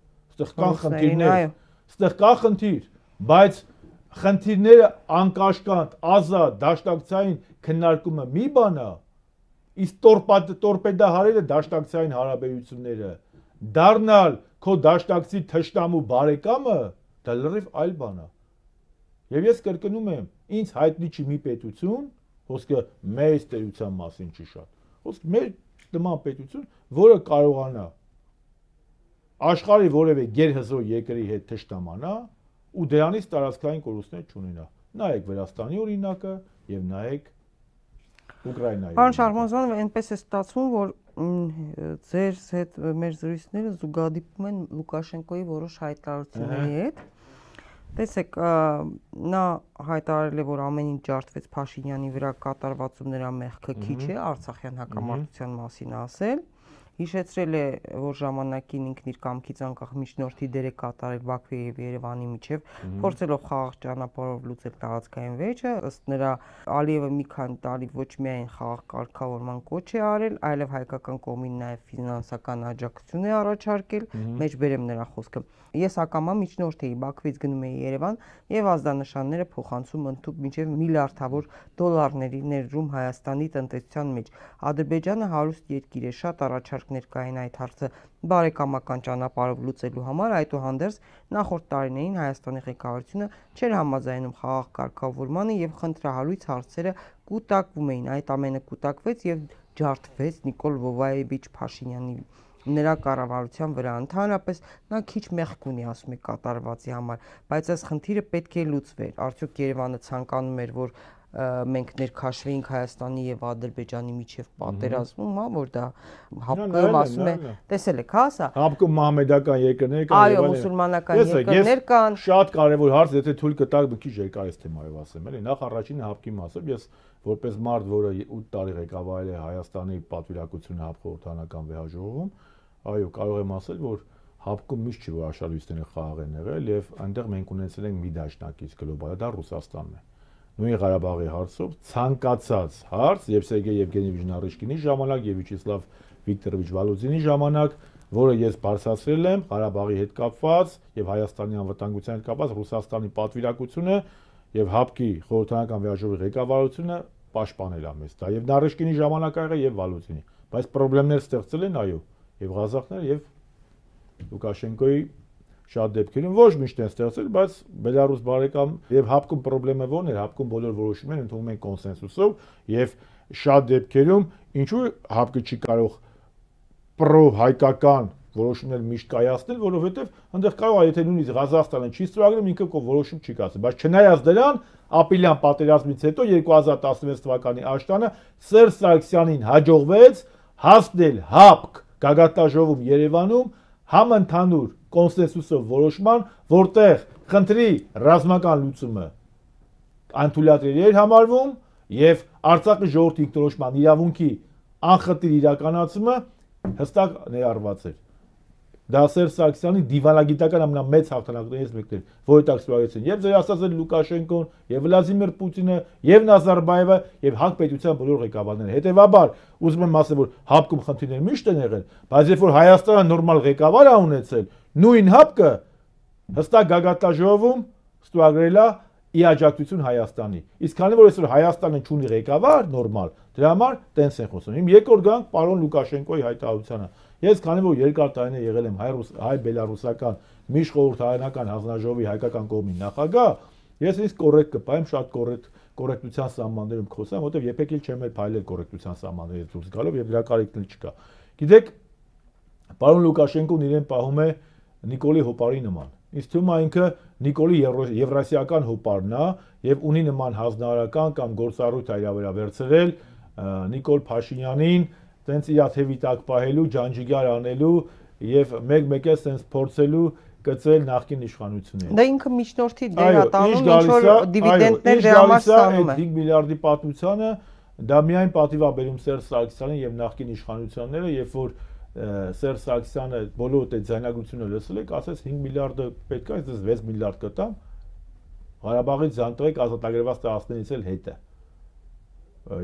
Այստեղ կան խնդիրներ, այստեղ կա խնդիր, բայց խնդիրները անկաշկանդ, ազատ, դաշնակցային քննարկումը մի բան է, իսկ տորպեդահարելը դաշնակցային հարաբերությունները դառնալ քո դաշնակցի թշնամու բարեկամը դա լրիվ այլ բան է։ Եվ ես կրկնում եմ, ինձ հայտնի չի մի պետություն, խոսքը մեր տերության մասին չի շատ։ Խոսք մեր նման պետություն, որը կարողանա աշխարհի որևէ գերհզոր երկրի հետ թշնամանա ու դրանից տարածքային կորուստներ չունենա։ Նայեք Վրաստանի օրինակը եւ նայեք Ուկրաինայի։ Պարոն Շարմազանով, այնպես է ստացվում, որ ձեր հետ մեր զրույցները զուգադիպում են Լուկաշենկոյի որոշ հայտարարությունների հետ։ Տեսեք, նա հայտարարել է, որ ամեն ինչ ջարդվեց Փաշինյանի վրա կատարվածում նրա մեղքը քիչ է, Արցախյան հակամարտության մասին ասել։ Հիշեցրել է, որ ժամանակին ինքն իր կամքից անկախ միջնորդի դեր է կատարել Բաքվի եւ Երևանի միջև, փորձելով խաղաղ ճանապարհով լուծել տարածքային վեճը, ըստ նրա Ալիևը մի քանի տարի ոչ միայն խաղաղ կարգավորման կոչ է արել, այլև հայկական կողմին նաեւ ֆինանսական աջակցություն է առաջարկել, մեջբերեմ նրա խոսքը։ Ես ակամա միջնորդ էի, Բաքվից գնում էի Երևան եւ ազդանշանները փոխանցում ընդཐུպ մինչեւ միլիարդավոր դոլարների ներդրում Հայաստանի տնտեսության մեջ։ Ադրբեջանը հարուստ երկիր է, շատ առաջարկ վարկանիշարքներ կային այդ հարցը բարեկամական ճանապարհով լուծելու համար, այդուհանդերձ նախորդ տարիներին Հայաստանի ղեկավարությունը չէր համաձայնում խաղաղ կարգավորմանը եւ խնդրահարույց հարցերը կուտակվում էին։ Այդ ամենը կուտակվեց եւ ջարդվեց Նիկոլ Վովայեվիչ Փաշինյանի նրա կառավարության վրա ընդհանրապես նա քիչ մեղք ունի ասում է կատարվածի համար բայց այս խնդիրը պետք է լուծվեր արդյոք Երևանը ցանկանում էր որ մենք ներքաշվեինք Հայաստանի եւ Ադրբեջանի միջև պատերազմում, հա, որ դա հապկում ասում է, տեսել եք, հա, սա։ Հապկում մահմեդական երկրներ կան եւ այլն։ Այո, մուսուլմանական երկրներ կան։ Շատ կարեւոր հարց, եթե թույլ կտաք, մի քիչ երկար այս թեմայով ասեմ, էլի, նախ առաջինը հապկի մասով ես որպես մարդ, որը 8 տարի ղեկավարել է Հայաստանի պատվիրակությունը հապխորհրդանական վեհաժողովում, այո, կարող եմ ասել, որ հապկում միշտ չի որ աշալույստները խաղաղ են եղել եւ այնտեղ մենք ունեցել ենք մի դաշնակից գլոբալ, դա Ռուսաստանն է նույն Ղարաբաղի հարցով ցանկացած հարց եւ Սերգեյ Եվգենիեվիչ Նարեշկինի ժամանակ եւ Վիչիսլավ Վիկտորովիչ Վալուզինի ժամանակ, որը ես բարձրացրել եմ Ղարաբաղի հետ կապված եւ Հայաստանի անվտանգության հետ կապված Ռուսաստանի պատվիրակությունը եւ ՀԱՊԿ-ի խորհրդանական վիայժողի ղեկավարությունը պաշտպանել է մեզ։ Դա եւ Նարեշկինի ժամանակ ա եղել եւ Վալուզինի, բայց խնդիրներ ստեղծել են այո, եւ Ղազախները եւ Լուկաշենկոյի շատ դեպքերում ոչ միշտ են ստեղծել, բայց Բելարուս բարեկամ եւ հապկում խնդրեմը ո՞րն էր, հապկում բոլոր որոշումները ընդունում են կոնսենսուսով եւ շատ դեպքերում ինչու հապկը չի կարող պրո հայկական որոշումներ միշտ կայացնել, որովհետև այնտեղ կարող է եթե նույնիսկ Ղազախստանը չի ծրագրում, ինքը կո որոշում չի կայացել, բայց չնայած դրան ապիլյան պատերազմից հետո 2016 թվականի աշտանը Սերժ Սարգսյանին հաջողվեց հասնել ՀԱՊԿ գագաթաժովում Երևանում համընդհանուր կոնսենսուսով որոշման, որտեղ քննի ռազմական լուծումը անթույլատրելի էր համարվում եւ Արցախի ժողովրդի ինքնորոշման իրավունքի անխտիր իրականացումը հստակ ներառված էր։ Դա Սերժ Սարգսյանի դիվանագիտական ամենամեծ հաղթանակներից մեկն էր, որը տաքսուարեցին եւ ձեր ասած են Լուկաշենկոն, եւ Վլադիմիր Պուտինը, եւ Նազարբայևը, եւ Հանք պետության բոլոր ղեկավարները։ Հետևաբար, ուզում եմ ասել, որ հապկում խնդիրներ միշտ են եղել, բայց երբ որ Հայաստանը նորմալ ղեկավար է ունեցել, նույն հապկը հստակ գագաթաժողովում ստուգագրելա իաջակցություն Հայաստանի։ Իսկ քանի որ այսօր Հայաստանը չունի ղեկավար նորմալ, դրա համար տենց են խոսում։ Իմ երկրորդ գանք պարոն Լուկաշենկոյի հայտարարությանը։ Ես քանի որ երկար տարիներ եղել եմ հայ հայ բելարուսական միջ խորհրդարանական հանձնաժողովի հայկական կողմի նախագահ, ես ինձ կոռեկտ կպայեմ շատ կոռեկտ կոռեկտության սահմաններում խոսեմ, որովհետև երբեք էլ չեմ էլ փայլել կոռեկտության սահմանները դուրս գալով եւ դրա կարիքն չկա։ Գիտեք, պարոն Լուկաշենկոն իրեն պահում է Նիկոլի Հոպարի նման։ Իսկ թվում է ինքը Նիկոլի եվրասիական հոպարն է եւ ունի նման հանրարական կամ գործառույթ հայրավերաբերցրել Նիկոլ Փաշինյանին, տենց իր թևի տակ պահելու, ջանջիգար անելու եւ մեկ-մեկ է սենց փորձելու կծել նախկին իշխանությունները։ Դա ինքը միջնորդի դեր է տանում, ինչ որ դիվիդենդներ վերամարս ստանում է։ 5 միլիարդի պատմությունը դա միայն պատիվաբերում Սերժ Սարգսյանին եւ նախկին իշխանությունները, երբ որ Սերժ Սարգսյանը բոլոր այդ ձայնագրությունը լսել եք, ասաց 5 միլիարդը պետք է, ես 6 միլիարդ կտամ։ Ղարաբաղից զանտրեք ազատագրված տարածքներից էլ հետը։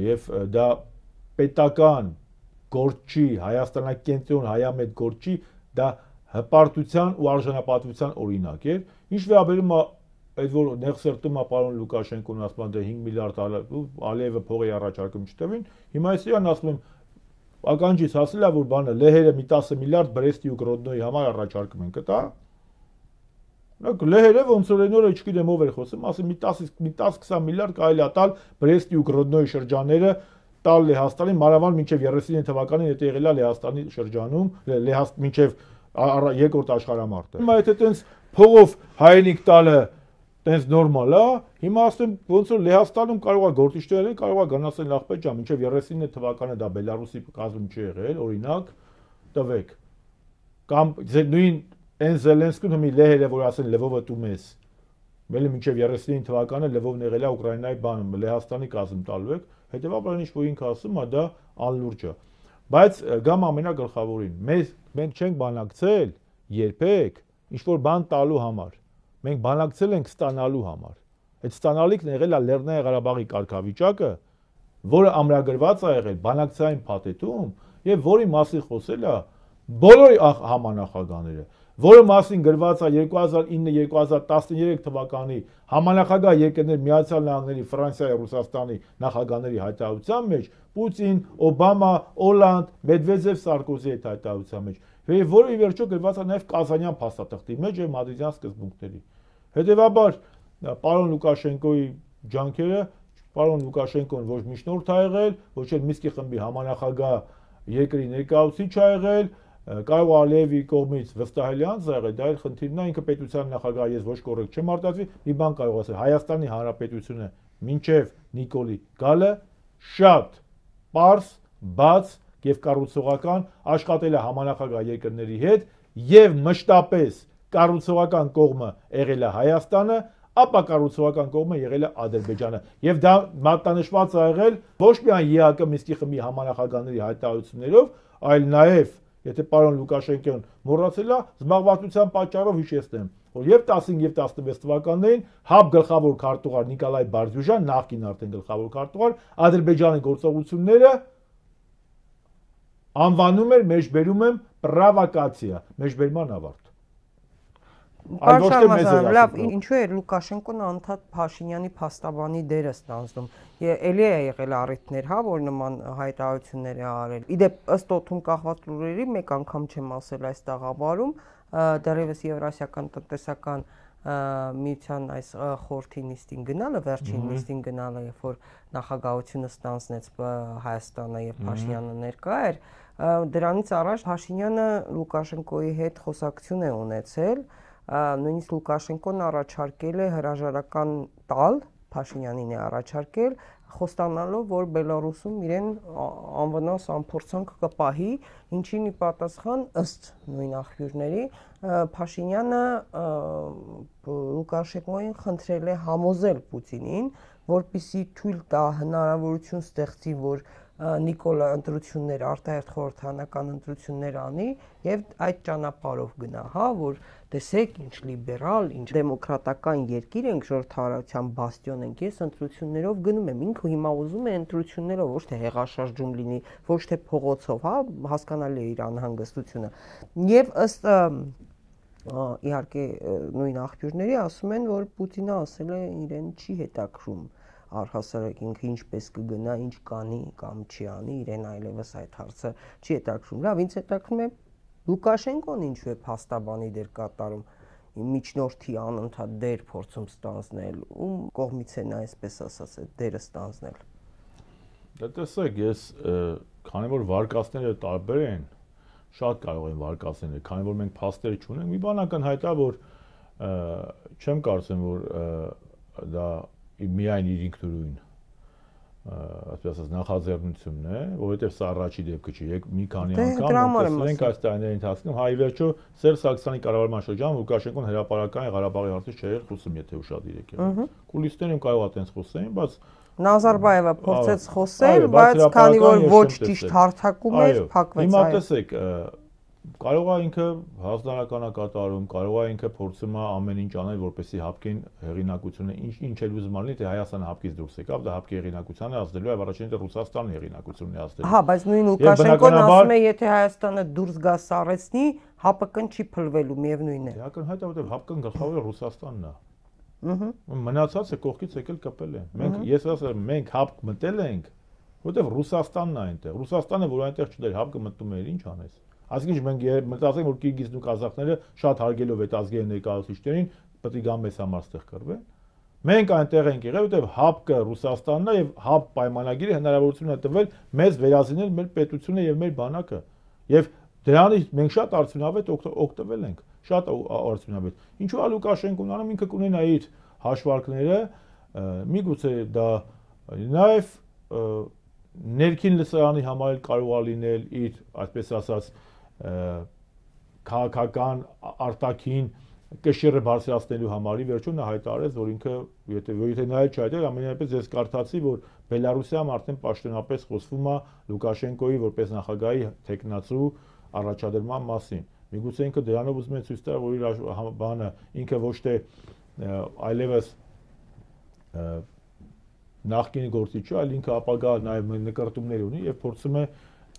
Եվ դա պետական գործի, հայաստանակենտրոն հայամետ գործի, դա հպարտության ու արժանապատվության օրինակ է։ Ինչ վերաբերում է այդ որ ներսերտում է պարոն Լուկաշենկոն ասում է դե 5 միլիարդ Ալիևը փողի առաջարկում չտվին, հիմա ես իրան ասում եմ ականջից հասելա որ բանը լեհերը մի 10 միլիարդ Բրեստի ու Գրոդնոյի համար առաջարկում են կտա։ Նոք լեհերը ոնց որ այնօրը չգիտեմ ով էր խոսում, ասի մի 10-ից մի 10-20 միլիարդ կարելի է տալ Բրեստի ու Գրոդնոյի շրջանները տալ Լեհաստանին, մանավանդ մինչև 30-ին թվականին եթե եղելա Լեհաստանի շրջանում, Լեհաստ մինչև երկրորդ աշխարհամարտը։ Հիմա եթե տենց փողով հայերենիք տալը տենց նորմալ է։ հա, Հիմա ասեմ, ոնց որ Լեհաստանում կարող է գործիչները կարող է գնացել նախպեճա, մինչև 39 թվականը դա Բելարուսի կազմում չի եղել, օրինակ, տվեք։ Կամ նույն այն Զելենսկին հիմի Լեհերը, որ ասեն Լևովը տում ես։ Մելը մինչև 39 թվականը Լևովն եղել է Ուկրաինայի բանում, Լեհաստանի կազմում տալու եք, հետեւաբար ինչ որ ինքը ասում է, դա անլուրջ է։ Բայց գամ ամենագլխավորին, մենք մենք չենք բանակցել երբեք ինչ որ բան տալու համար մենք բանակցել ենք ստանալու համար։ Այդ ստանալիքն եղել է Լեռնային Ղարաբաղի կարգավիճակը, որը ամրագրված է եղել բանակցային փաթեթում եւ որի մասին խոսել է բոլորի համանախագահները, որը մասին գրված է 2009-2013 թվականի համանախագահ երկրներ Միացյալ Նահանգների, Ֆրանսիայի, Ռուսաստանի նախագահների հայտարարության մեջ Պուտին, Օբամա, Օլանդ, Մեդվեդև, Սարկոզի այդ հայտարարության մեջ որը ի վերջո գրված է նաև Կազանյան փաստաթղթի մեջ եւ Մադրիդյան սկզբունքների։ Հետևաբար պարոն Լուկաշենկոյի ջանքերը պարոն Լուկաշենկոն ոչ միջնորդ է եղել, ոչ էլ Միսկի խմբի համանախագահ երկրի ներկայացուցիչ է եղել, կարող Ալիևի կողմից վստահելյանց եղել, դա էլ խնդիրն է ինքը պետության նախագահը ես ոչ կոռեկտ չեմ արտածվի, մի բան կարող ասել, Հայաստանի Հանրապետությունը մինչև Նիկոլի գալը շատ པարս, բաց եւ կառուցողական աշխատել է համանախագահ երկրների հետ եւ մշտապես կառուցողական կողմը եղել է Հայաստանը, ապա կառուցողական կողմը եղել է Ադրբեջանը եւ դա մատնանշված է եղել ոչ միայն ԵԱԿ Միսկի խմբի համանախագահների հայտարարություններով, այլ նաեւ Եթե պարոն Լուկաշենկոն մոռացել է, զբաղվածության պատճառով հիշեցնեմ, որ եւ 15 եւ 16 թվականներին հապ գլխավոր քարտուղար Նիկոլայ Բարդյուժան, նախկին արդեն գլխավոր քարտուղար, Ադրբեջանի գործողությունները անվանում էր մեջբերում եմ պրովոկացիա, մեջբերման ավարտ։ Այլ ոչ թե մեզ էր։ Լավ, ինչու է Լուկաշենկոն անդադ Փաշինյանի փաստաբանի դերը ստանձնում։ Էլի է եղել առիթներ, հա, որ նման հայտարարություններ է արել։ Իդեպ ըստ օթում կախված լուրերի մեկ անգամ չեմ ասել այս տաղավարում, դեռևս Եվրասիական տնտեսական և միության այս խորհրդի նիստին գնալը, վերջին նիստին գնալը, երբ որ նախագահությունը ստանցնեց Հայաստանը եւ Փաշինյանը ներկա էր, դրանից առաջ Փաշինյանը Լուկաշենկոյի հետ խոսակցություն է ունեցել, նույնիսկ Լուկաշենկոն առաջարկել է հրաժարական տալ Փաշինյանին է առաջարկել խոստանալով, որ Բելարուսում իրեն անվնաս ամփորձանք կպահի, ինչին ի պատասխան ըստ նույն աղբյուրների Փաշինյանը Լուկաշենկոին խնդրել է համոզել Պուտինին, որպիսի թույլ տա հնարավորություն ստեղծի, որ Նիկոլա ընտրություններ, արտահերթ խորհրդանական ընտրություններ անի եւ այդ ճանապարով գնա, հա, որ տեսեք ինչ լիբերալ, ինչ դեմոկրատական երկիր ենք, ժողովրդ հարավության բաստիոն ենք։ Ես ընտրություններով գնում եմ, ինքը հիմա ուզում է ընտրություններով ոչ թե հեղաշարժում լինի, ոչ թե փողոցով, հա, հասկանալի է իր անհանգստությունը։ Եվ ըստ իհարկե նույն աղբյուրների ասում են, որ Պուտինը ասել է իրեն չի հետաքրում առհասարակ ինքը ինչպես կգնա, ինչ կանի կամ չի անի, իրեն այլևս այդ հարցը չի հետաքրում։ Լավ, ինձ հետաքրում է Լուկաշենկոն ինչու է փաստաբանի դեր կատարում, միջնորդի անընդհատ դեր փորձում ստանձնել, ում կողմից են այսպես ասած այդ դերը ստանձնել։ Դա տեսեք, ես քանի որ վարկածները տարբեր են, շատ կարող են վարկածները, քանի որ մենք փաստեր չունենք, մի բան ակնհայտ է, որ չեմ կարծում, որ դա միայն իր ինքնուրույն այսպես ասած նախաձեռնությունն է, որովհետև սա առաջի դեպքը չի։ Եկ մի քանի դե, անգամ տեսնենք այս տարիների ընթացքում հայ վերջո Սերժ Սարգսյանի կառավարման շրջան Լուկաշենկոն հրաապարական Ղարաբաղի հարցից չէր խոսում, եթե ուշադիր եք եղել։ Կուլիսներում կարող է այդպես խոսեին, բայց Նազարբայևը փորձեց խոսել, բայց քանի որ ոչ ճիշտ հարթակում էր, փակվեց այո։ Հիմա տեսեք, կարող է ինքը հազարականա կատարում, կարող է ինքը փորձում է ամեն ինչ անել, որպեսզի հապկին հեղինակությունը ինչ ինչ էլ ուզում անի, թե Հայաստանը հապկից դուրս եկավ, դա հապկի հեղինակությանը ազդելու է, առաջինը դա Ռուսաստանի հեղինակությունն է ազդելու։ Հա, բայց նույն Լուկաշենկոն ասում է, եթե Հայաստանը դուրս գա սառեցնի, հապկն չի փլվելու, միևնույնն է։ Դա ակնհայտ է, որովհետև հապկն գլխավորը Ռուսաստանն է։ Ահա։ Մնացածը կողքից եկել կպել է։ Մենք ես ասեմ, մենք հապկ մտել ենք, որովհետև Ռուսաստանն է այնտեղ։ Ռուսաստանը որ այնտեղ չդեր հապկը մտնում էր, ի՞նչ անես։ Այսինքն մենք մտածենք, որ Կիրգիզն ու Կազախները շատ հարգելով այդ ազգային ներկայացուցիչներին պետք է գան մեզ համար ստեղ կրվեն։ Մենք այնտեղ ենք եղել, որտեղ ՀԱՊԿ-ը Ռուսաստանն է եւ ՀԱՊ պայմանագիրը հնարավորություն է տվել մեզ վերազինել մեր պետությունը եւ մեր բանակը։ Եվ դրանից մենք շատ արդյունավետ օգտվել ենք, շատ արդյունավետ։ Ինչու է Լուկաշենկոն անում ինքը կունենա իր հաշվարկները, միգուցե դա նաեւ ներքին լսարանի համար էլ կարող է լինել իր, այսպես ասած, քաղաքական արտաքին կշիռը բարձրացնելու համար ի վերջո նա հայտարարեց, որ ինքը եթե եթե նա էլ չհայտարարի, ամենայնպես ես կարդացի, որ Բելարուսիայում արդեն պաշտոնապես խոսվում է Լուկաշենկոյի որպես նախագահի տեխնացու առաջադրման մասին։ Միգուցե ինքը դրանով ուզում է ցույց տալ, որ իր հա, բանը ինքը ոչ թե այլևս նախկինի գործիչ չէ, այլ ինքը ապագա նաև նկարտումներ ունի եւ փորձում է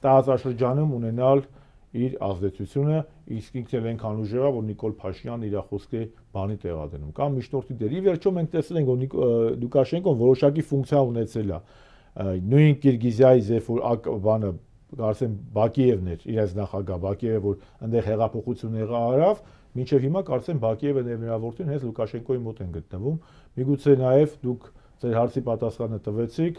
տաազաշրջանում ունենալ և իր ազդեցությունը, իսկ ինքն էլ այնքան ուժեղ է, որ Նիկոլ Փաշինյանն իր խոսքի բանի տեղադրում։ Կամ միջնորդի դեր։ Ի վերջո մենք տեսել ենք, որ Լուկաշենկոն որոշակի ֆունկցիա ունեցել է։ Նույն Կիրգիզիայի զեֆոր բանը կարծեմ Բակիևն էր, իրաց նախագահ Բակիևը, որ այնտեղ հեղափոխություն եղավ, մինչև հիմա կարծեմ Բակիևը եւ նրա որդին հենց Լուկաշենկոյի մոտ են գտնվում։ Միգուցե նաեւ դուք ձեր հարցի պատասխանը տվեցիք,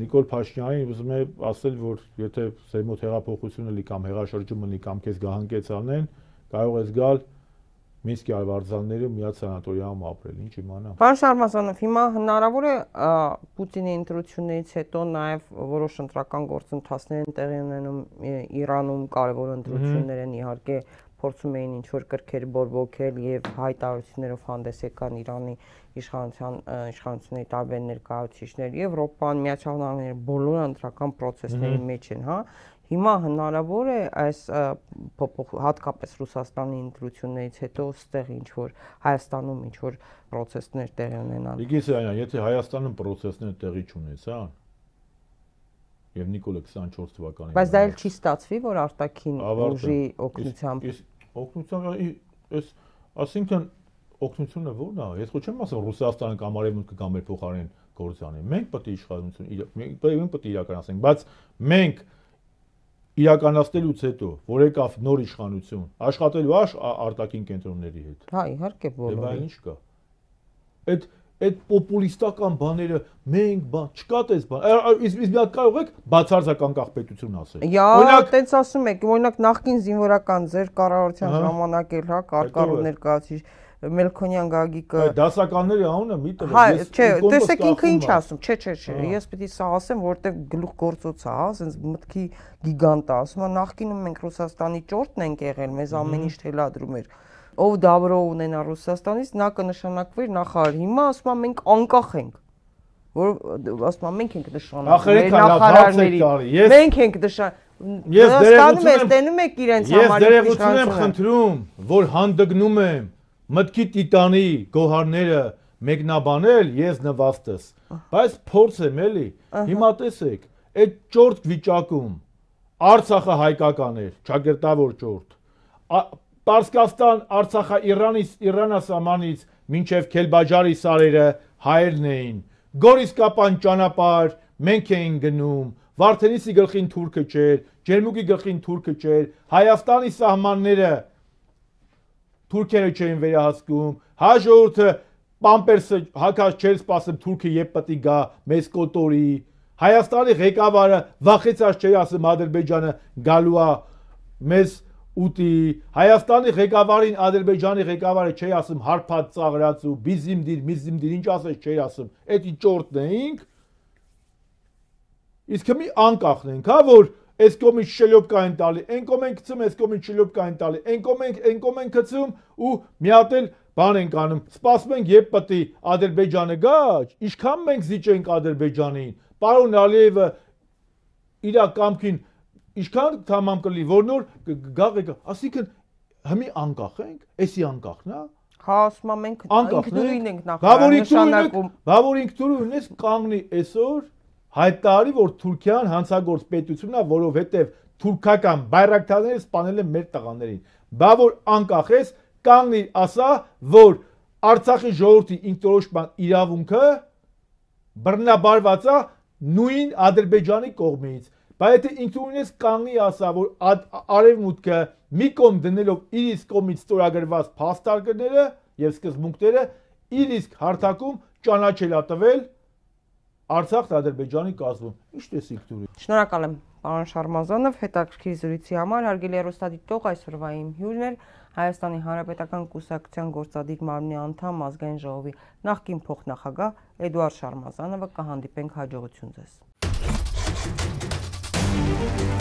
Նիկոլ Փաշինյանին ուզում է ասել, որ եթե Սեյմոտ հեղափոխությունը լի կամ հեղաշրջումը լի կամ քեզ գահանքեց անեն, կարող ես գալ Մինսկի արվարձաններում միած սանատորիայում ապրել, ինչ իմանա։ Պարոն Շարմազանով, հիմա հնարավոր է Պուտինի ընտրություններից հետո նաև որոշ ընտրական գործընթացներ են տեղի ունենում Իրանում, կարևոր ընտրություններ են իհարկե փորձում էին ինչ որ կրքեր բորբոքել եւ հայտարարություններով հանդես եկան Իրանի իշխանության իշխանությունների տարբեր ներկայացուցիչներ Եվրոպան, Միացյալ Նահանգները բոլորը ընտրական process-ների մեջ են, հա։ Հիմա հնարավոր է այս հատկապես Ռուսաստանի ընտրություններից հետո ստեղ ինչ որ Հայաստանում ինչ որ process-ներ տեղի ունենան։ Իգիսյանյան, եթե Հայաստանում process-ներ տեղի չունեցան, հա, եւ Նիկոլը 24 թվականին։ Բայց դա էլ չի ստացվի, որ արտաքին ուժի օգնությամբ։ Իսկ օգնությամբ էս ասինքն օգնությունը ո՞րն է։ Ես խոչեմ ասում Ռուսաստանը կամ արևմուտքը կամ մեր փոխարեն գործանի։ Մենք պետք է իշխանություն, մենք պետք է իրականացնենք, բայց մենք իրականացնելուց հետո որ եկավ նոր իշխանություն, աշխատելու աշ արտաքին կենտրոնների հետ։ Հա, իհարկե բոլորը։ Եվ այն ինչ կա։ Այդ այդ պոպուլիստական բաները մենք բան չկա տես բան իսկ մի հատ կարող եք բացարձակ անկախ պետություն ասել օրինակ այդպես ասում եք օրինակ նախքին զինվորական ձեր կառավարության ժամանակ էլ հա կարկառու ներկայացիչ Մելքոնյան Գագիկը դասականների անունը հա, մի տվեք հա, ես չէ տեսեք ինքը ինչ ասում չէ չէ չէ ես պետք է սա ասեմ որովհետև գլուխ գործոց է հա ասենց մտքի գիգանտ է ասում է նախկինում մենք Ռուսաստանի ճորտն ենք եղել մեզ ամեն ինչ թելադրում էր ով դավրով ունենա Ռուսաստանից, նա կնշանակվեր նախարար։ Հիմա ասում եմ մենք անկախ ենք որ ասում եմ մենք ենք նշանակում նախարարների մենք ենք նշան ես դերևություն եմ տենում եք իրենց համար ես դերևություն եմ խնդրում որ հանդգնում եմ մտքի տիտանի գոհարները մեկնաբանել ես նվաստս բայց փորձ եմ էլի հիմա տեսեք այդ ճորտ վիճակում արցախը հայկական էր ճակերտավոր ճորտ Պարսկաստան, Արցախա Իրանից, Իրանա սամանից մինչև Քելբաջարի սարերը հայերն էին։ Գորիս կապան ճանապարհ մենք էին գնում։ Վարդենիսի գլխին թուրքը չէր, Ջերմուկի գլխին թուրքը չէր, Հայաստանի սահմանները թուրքերը չէին վերահսկում։ Հաջորդը Պամպերսը հակած չէր սпасում թուրքը երբ պետք գա մեզ կոտորի։ Հայաստանի ղեկավարը վախեցած չէր ասում Ադրբեջանը գալու է մեզ ուտի Հայաստանի ղեկավարին Ադրբեջանի ղեկավարը չի ասում հարփած ծաղրած ու բիզիմ դիր միզիմ դիր ինչ ասես չի ասում էդի ճորտն էինք իսկ մի անկախնենք հա որ այս կոմից շելոպկային տալի այն կոմ ենք գցում այս կոմից շելոպկային տալի այն կոմ ենք այն կոմ ենք գցում ու միատել բան ենք անում սպասում ենք երբ պտի Ադրբեջանը գա ինչքան մենք զիջենք Ադրբեջանին պարոն Ալիևը իր կամքին ինչքան կամամ կլի որ նոր գաղ եկա ասիկան հմի անկախ ենք էսի անկախն է հա ասում եմ մենք ինքնուրույն ենք նախ նշանակում բա որ ինքնուրույն ես կանգնի այսօր հայտարարի որ Թուրքիան հանցագործ պետությունն է որովհետև թուրքական բայրակտարները սպանել են մեր տղաներին բա որ անկախ ես կանգնի ասա որ Արցախի ժողովրդի ինքնորոշման իրավունքը բռնաբարված է նույն Ադրբեջանի կողմից Բայց եթե ինձ ունես կանգնի ասա, որ արևմուտքը մի կողմ դնելով իր իսկ կողմից ստորագրված փաստարկները եւ սկզբունքները իր իսկ հարթակում ճանաչելա տվել Արցախն Ադրբեջանի կազմում։ Ինչ տեսիք դուրս։ Շնորհակալ եմ պարոն Շարմազանով հետաքրքիր զրույցի համար, հարգելի հեռուստադիտող, այսօրվա իմ հյուրն էր Հայաստանի Հանրապետական Կուսակցության գործադիր մարմնի անդամ ազգային ժողովի նախկին փոխնախագահ Էդուարդ Շարմազանովը կհանդիպենք հաջողություն ձեզ։ Thank you.